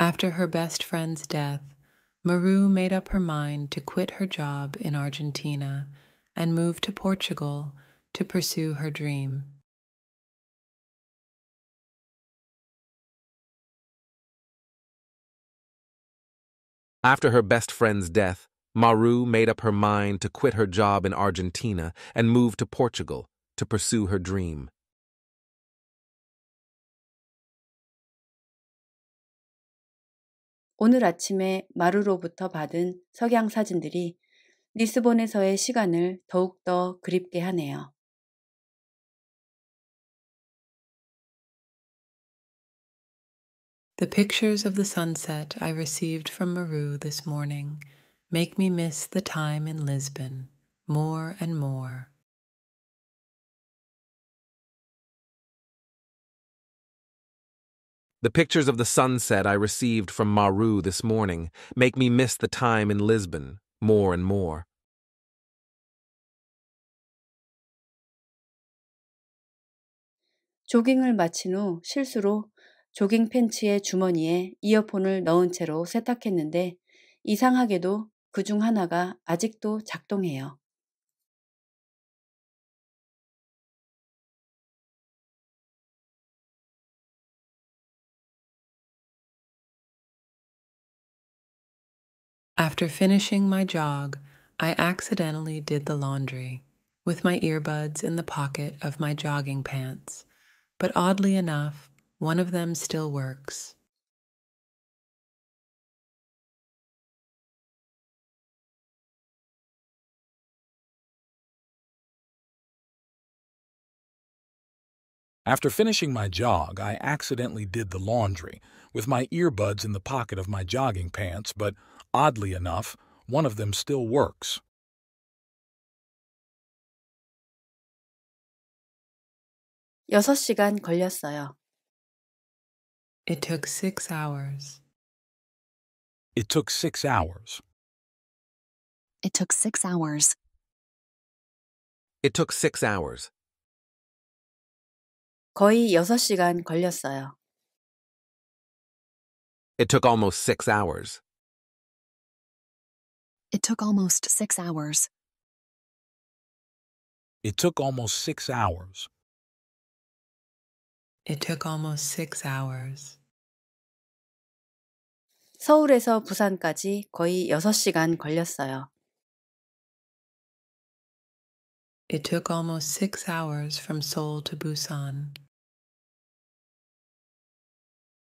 After her best friend's death, Maru made up her mind to quit her job in Argentina and move to Portugal to pursue her dream. After her best friend's death, Maru made up her mind to quit her job in Argentina and move to Portugal to pursue her dream. 오늘 아침에 마루로부터 받은 석양 사진들이 리스본에서의 시간을 더욱더 그립게 하네요. The pictures of the sunset I received from Maru this morning make me miss the time in Lisbon more and more. The pictures of the sunset I received from Maru this morning make me miss the time in Lisbon more and more. Jogging을 마친 후 실수로 조깅 팬츠의 주머니에 이어폰을 넣은 채로 세탁했는데 이상하게도 그 중 하나가 아직도 작동해요. After finishing my jog, I accidentally did the laundry with my earbuds in the pocket of my jogging pants, but oddly enough, one of them still works. After finishing my jog, I accidentally did the laundry with my earbuds in the pocket of my jogging pants, but Oddly enough, one of them still works. It took six hours. It took six hours. It took six hours. It took six hours. 거의 여섯 시간 걸렸어요. It took almost six hours. It took almost six hours. It took almost six hours. It took almost six hours. 서울에서 부산까지 거의 6시간 걸렸어요. It took almost six hours from Seoul to Busan.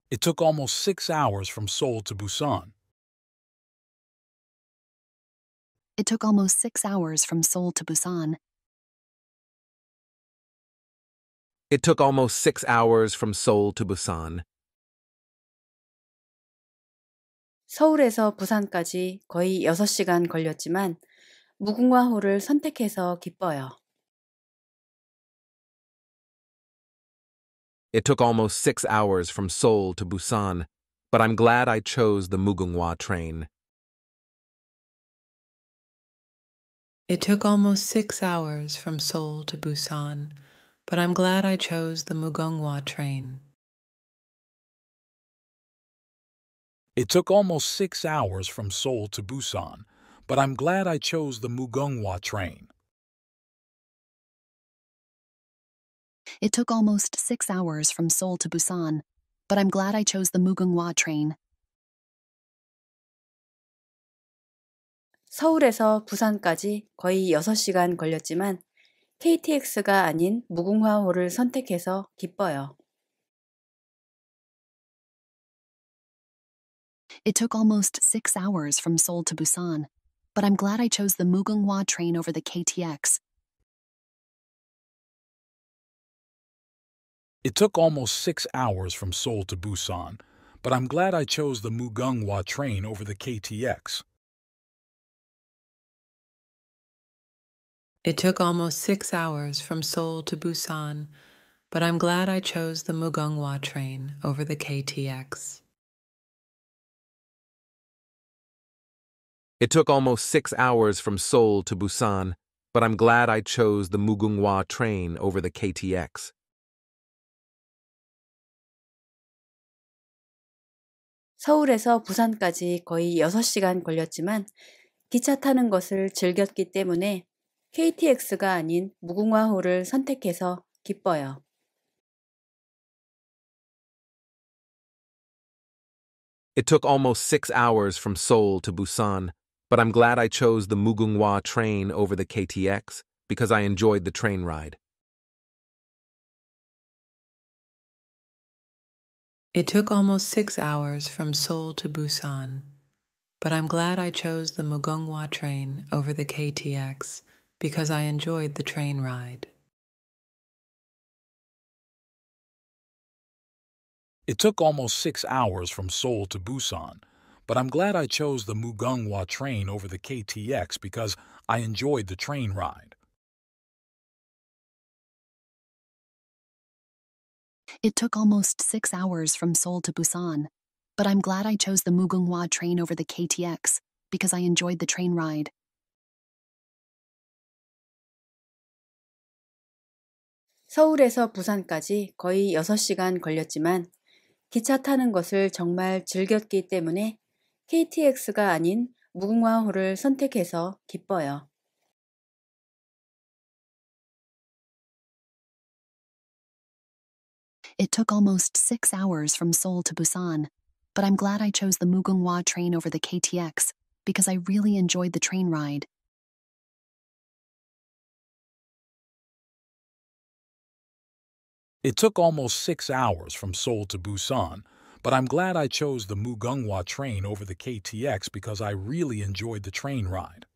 It took almost six hours from Seoul to Busan. It took almost six hours from Seoul to Busan. It took almost six hours from Seoul to Busan. 서울에서 부산까지 거의 6시간 걸렸지만 무궁화호를 선택해서 기뻐요. It took almost six hours from Seoul to Busan, but I'm glad I chose the Mugunghwa train. It took almost six hours from Seoul to Busan, but I'm glad I chose the Mugongwa train. It took almost six hours from Seoul to Busan, but I'm glad I chose the Mugongwa train. It took almost six hours from Seoul to Busan, but I'm glad I chose the Mugongwa train. 서울에서 부산까지 거의 6시간 걸렸지만 KTX가 아닌 무궁화호를 선택해서 기뻐요. It took almost six hours from Seoul to Busan, but I'm glad I chose the Mugunghwa train over the KTX. It took almost six hours from Seoul to Busan, but I'm glad I chose the Mugunghwa train over the KTX. It took almost six hours from Seoul to Busan, but I'm glad I chose the Mugunghwa train over the KTX. It took almost six hours from Seoul to Busan, but I'm glad I chose the Mugunghwa train over the KTX. 서울에서 부산까지 거의 6시간 걸렸지만 기차 타는 것을 즐겼기 때문에 KTX가 아닌 무궁화호를 선택해서 기뻐요. It took almost six hours from Seoul to Busan, but I'm glad I chose the Mugunghwa train over the KTX because I enjoyed the train ride. It took almost six hours from Seoul to Busan, but I'm glad I chose the Mugunghwa train over the KTX because I enjoyed the train ride. It took almost six hours from Seoul to Busan, but I'm glad I chose the Mugongwa train over the KTX because I enjoyed the train ride. It took almost six hours from Seoul to Busan, but I'm glad I chose the Mugongwa train over the KTX because I enjoyed the train ride. 서울에서 부산까지 거의 6시간 걸렸지만 기차 타는 것을 정말 즐겼기 때문에 KTX가 아닌 무궁화호를 선택해서 기뻐요. It took almost s hours from Seoul to Busan, but I'm glad I chose the Mugunghwa train over the KTX because I really enjoyed the train ride. It took almost six hours from Seoul to Busan, but I'm glad I chose the Mugungwa train over the KTX because I really enjoyed the train ride.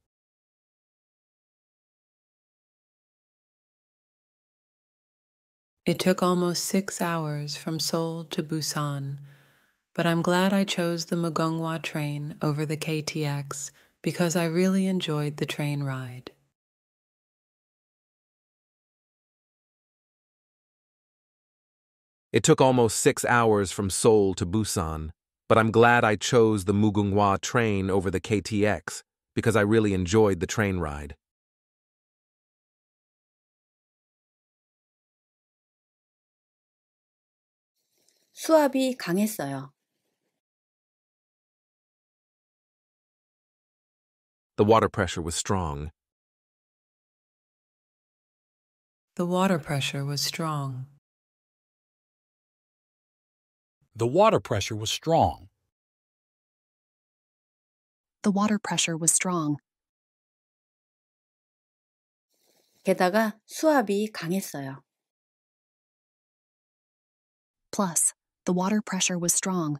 It took almost six hours from Seoul to Busan, but I'm glad I chose the Mugungwa train over the KTX because I really enjoyed the train ride. It took almost six hours from Seoul to Busan, but I'm glad I chose the Mugunghwa train over the KTX because I really enjoyed the train ride. The water pressure was strong. The water pressure was strong. The water pressure was strong. The water pressure was strong. 게다가 수압이 강했어요. Plus, the water pressure was strong.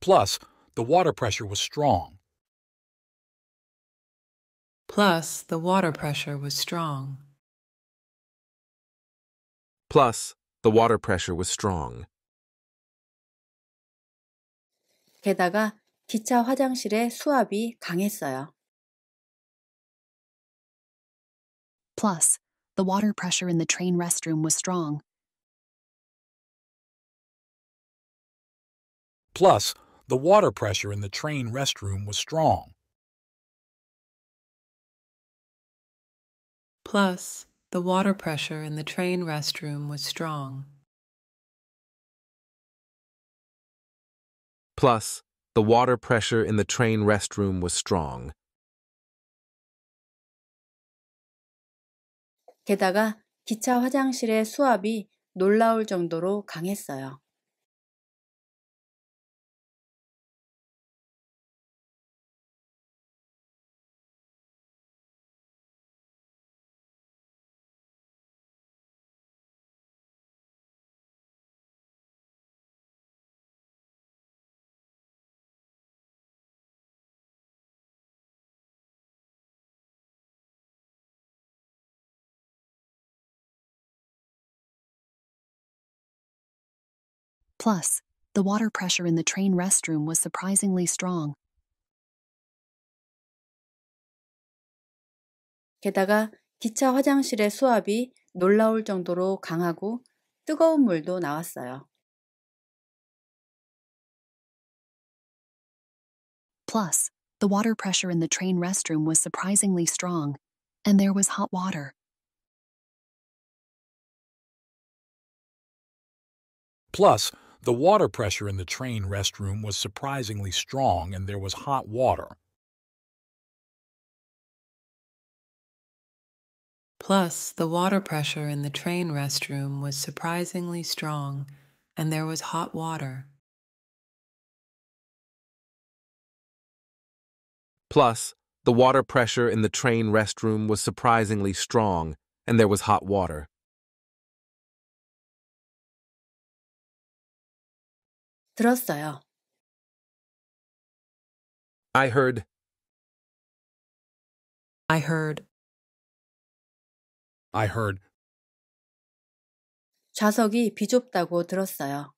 Plus, the water pressure was strong. Plus, the water pressure was strong. Plus, the water pressure was strong. 게다가 기차 화장실의 수압이 강했어요. Plus, the water pressure in the train restroom was strong. Plus, the water pressure in the train restroom was strong. Plus, the water pressure in the train restroom was strong. Plus, the water pressure in the train restroom was strong. 게다가 기차 화장실의 수압이 놀라울 정도로 강했어요. Plus, the water pressure in the train restroom was surprisingly strong. 게다가 기차 화장실의 수압이 놀라울 정도로 강하고 뜨거운 물도 나왔어요. Plus, the water pressure in the train restroom was surprisingly strong, and there was hot water. Plus, the water pressure in the train restroom was surprisingly strong and there was hot water. Plus, the water pressure in the train restroom was surprisingly strong and there was hot water. Plus, the water pressure in the train restroom was surprisingly strong and there was hot water. 들었어요. I heard. I heard. I heard. 좌석이 비좁다고 들었어요.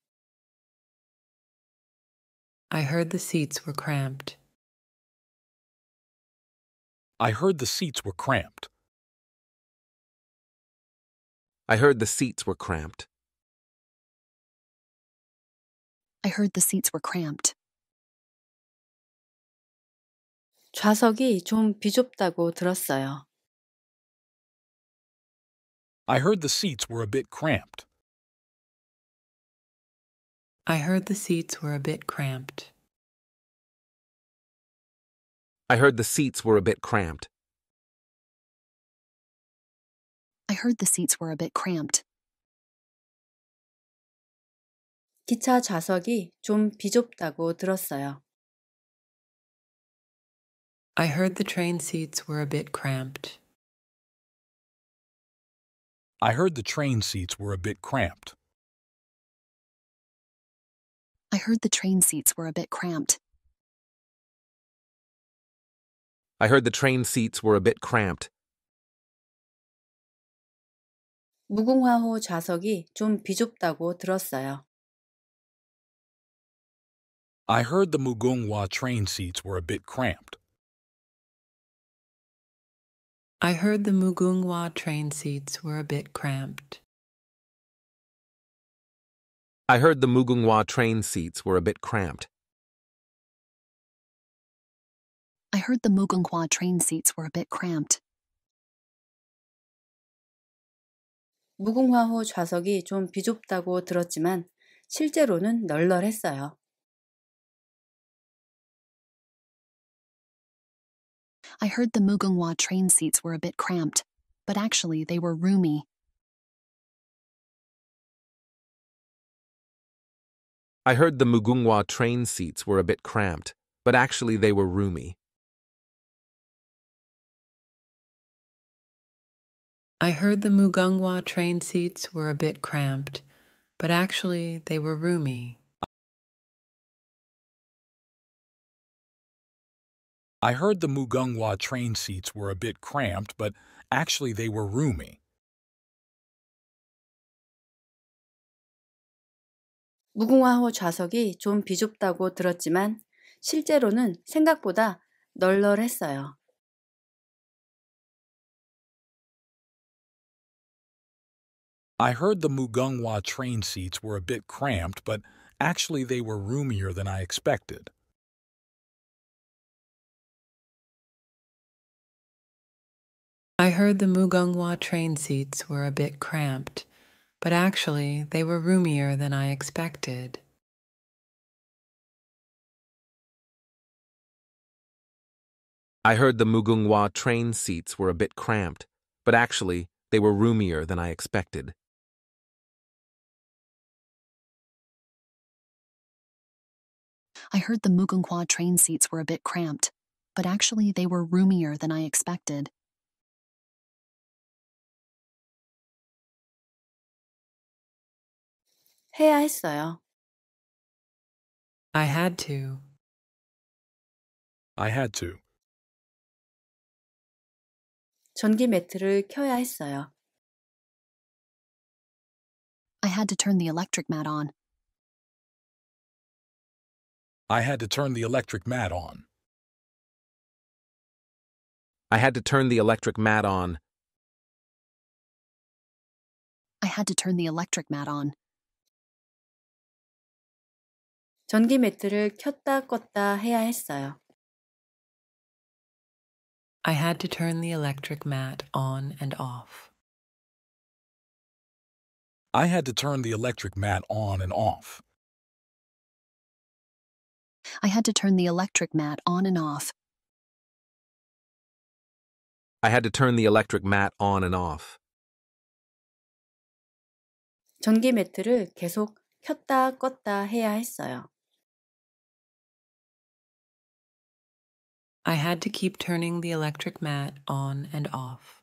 I heard the seats were cramped. I heard the seats were cramped. I heard the seats were cramped. I heard the seats were cramped. 좌석이 좀 비좁다고 들었어요. I heard the seats were a bit cramped. I heard the seats were a bit cramped. I heard the seats were a bit cramped. I heard the seats were a bit cramped. 기차 좌석이 좀 비좁다고 들었어요. I heard the train seats were a bit cramped. I heard the train seats were a bit cramped. I heard the train seats were a bit cramped. I heard the train seats were a bit cramped. 무궁화호 좌석이 좀 비좁다고 들었어요. I heard the Mugongwa train seats were a bit cramped. I heard the Mugungwa train seats were a bit cramped. I heard the Mugungwa train seats were a bit cramped. I heard the Mugungwa train seats were a bit cramped. 무궁화호 좌석이 좀 비좁다고 들었지만 실제로는 널널했어요. I heard the Mugungwa train seats were a bit cramped, but actually they were roomy. I heard the Mugungwa train seats were a bit cramped, but actually they were roomy. I heard the Mugungwa train seats were a bit cramped, but actually they were roomy. I heard the Mugungwa train seats were a bit cramped, but actually they were roomy. Mugungwa호 좌석이 좀 비좁다고 들었지만 실제로는 생각보다 널널했어요. I heard the Mugungwa train seats were a bit cramped, but actually they were roomier than I expected. I heard the Mugungwa train seats were a bit cramped, but actually they were roomier than I expected. I heard the Mugungwa train seats were a bit cramped, but actually they were roomier than I expected. I heard the Mugungwa train seats were a bit cramped, but actually they were roomier than I expected. 해야 했어요. I had to. I had to. 전기 매트를 켜야 했어요. I had to turn the electric mat on. I had to turn the electric mat on. I had to turn the electric mat on. I had to turn the electric mat on. 전기 매트를 켰다 껐다 해야 했어요. I had to turn the electric mat on and off. I had to turn the electric mat on and off. I had to turn the electric mat on and off. I had to turn the electric mat on and off. 전기 매트를 계속 켰다 껐다 해야 했어요. I had to keep turning the electric mat on and off.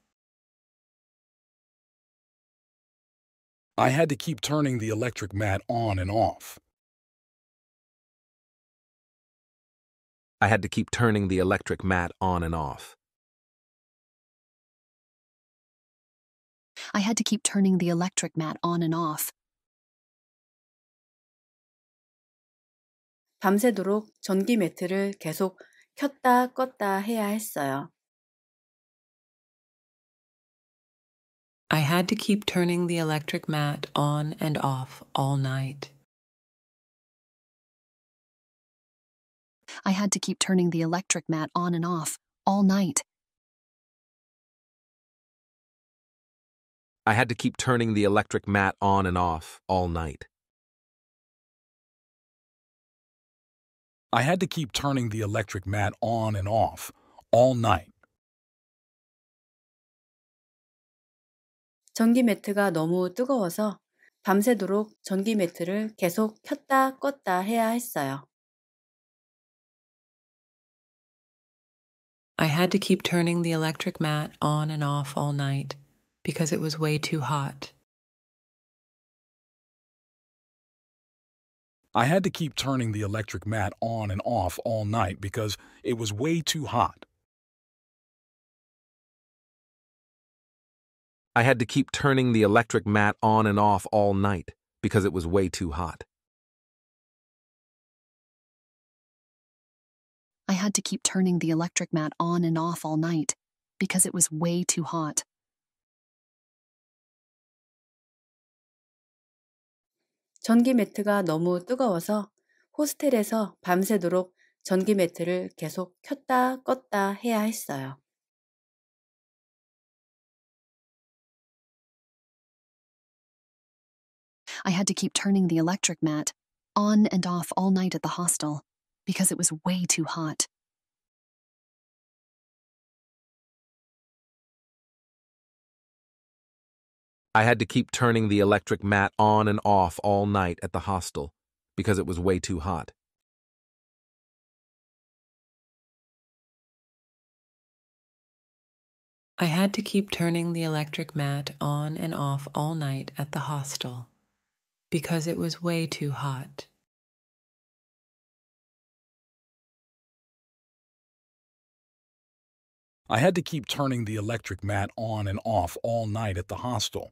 I had to keep turning the electric mat on and off. I had to keep turning the electric mat on and off. I had to keep turning the electric mat on and off. 밤새도록 전기 매트를 계속 켰다 껐다 해야 했어요. I had to keep turning the electric mat on and off all night. I had to keep turning the electric mat on and off all night. I had to keep turning the electric mat on and off all night. I had to keep turning the electric mat on and off all night. 전기 매트가 너무 뜨거워서 밤새도록 전기 매트를 계속 켰다 껐다 해야 했어요. I had to keep turning the electric mat on and off all night because it was way too hot. I had to keep turning the electric mat on and off all night because it was way too hot. I had to keep turning the electric mat on and off all night because it was way too hot. I had to keep turning the electric mat on and off all night because it was way too hot. 전기 매트가 너무 뜨거워서 호스텔에서 밤새도록 전기 매트를 계속 켰다 껐다 해야 했어요. I had to keep turning the electric mat on and off all night at the hostel because it was way too hot. I had to keep turning the electric mat on and off all night at the hostel because it was way too hot. I had to keep turning the electric mat on and off all night at the hostel because it was way too hot. I had to keep turning the electric mat on and off all night at the hostel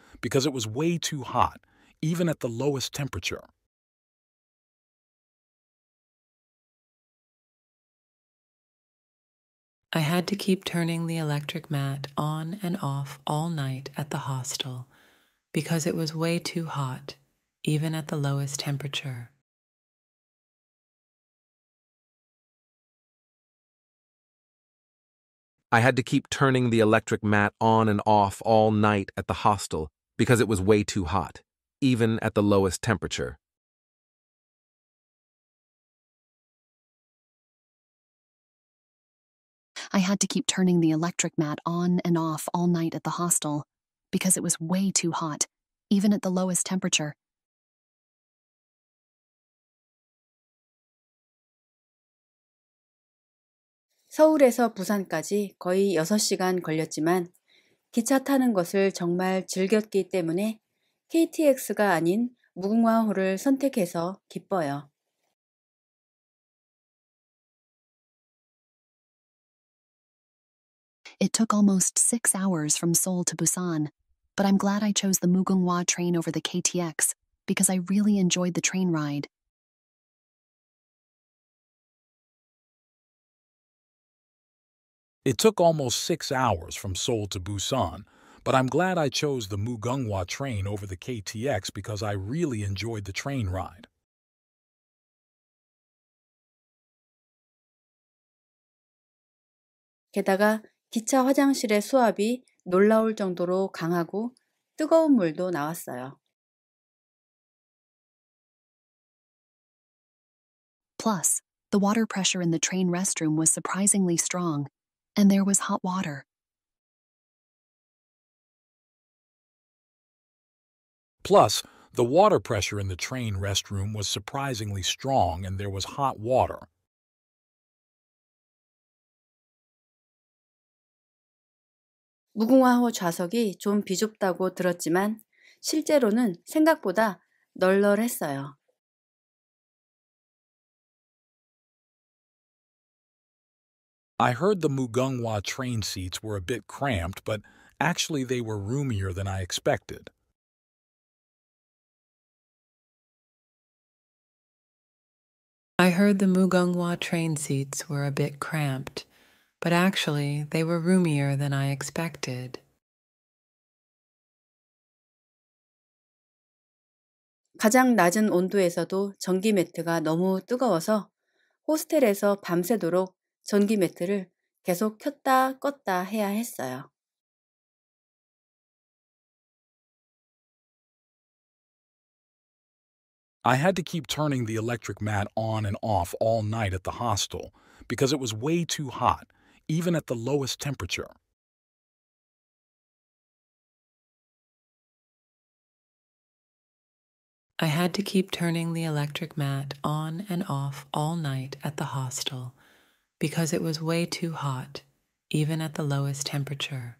because it was way too hot, even at the lowest temperature. I had to keep turning the electric mat on and off all night at the hostel because it was way too hot, even at the lowest temperature. I had to keep turning the electric mat on and off all night at the hostel because it was way too hot, even at the lowest temperature. I had to keep turning the electric mat on and off all night at the hostel because it was way too hot, even at the lowest temperature. 부산까지 거의 6시간 걸렸지만 기차 타는 것을 정말 즐겼기 때문에 KTX가 아닌 무궁화호를 선택해서 기뻐요. It took almost six hours from Seoul to Busan, but I'm glad I chose the Mugunghwa train over the KTX because I really enjoyed the train ride. It took almost six hours from Seoul to Busan, but I'm glad I chose the Mugungwa train over the KTX because I really enjoyed the train ride. Plus, the water pressure in the train restroom was surprisingly strong, and there was hot water. Plus, the water pressure in the train restroom was surprisingly strong and there was hot water. 무궁화호 좌석이 좀 비좁다고 들었지만 실제로는 생각보다 널널했어요. I heard the Mugungwa train seats were a bit cramped, but actually they were roomier than I expected. I heard the Mugungwa train seats were a bit cramped, but actually they were roomier than I expected. 가장 낮은 온도에서도 전기 매트가 너무 뜨거워서 호스텔에서 밤새도록 전기 매트를 계속 켰다 껐다 해야 I had to keep turning the electric mat on and off all night at the hostel because it was way too hot, even at the lowest temperature. I had to keep turning the electric mat on and off all night at the hostel because it was way too hot, even at the lowest temperature.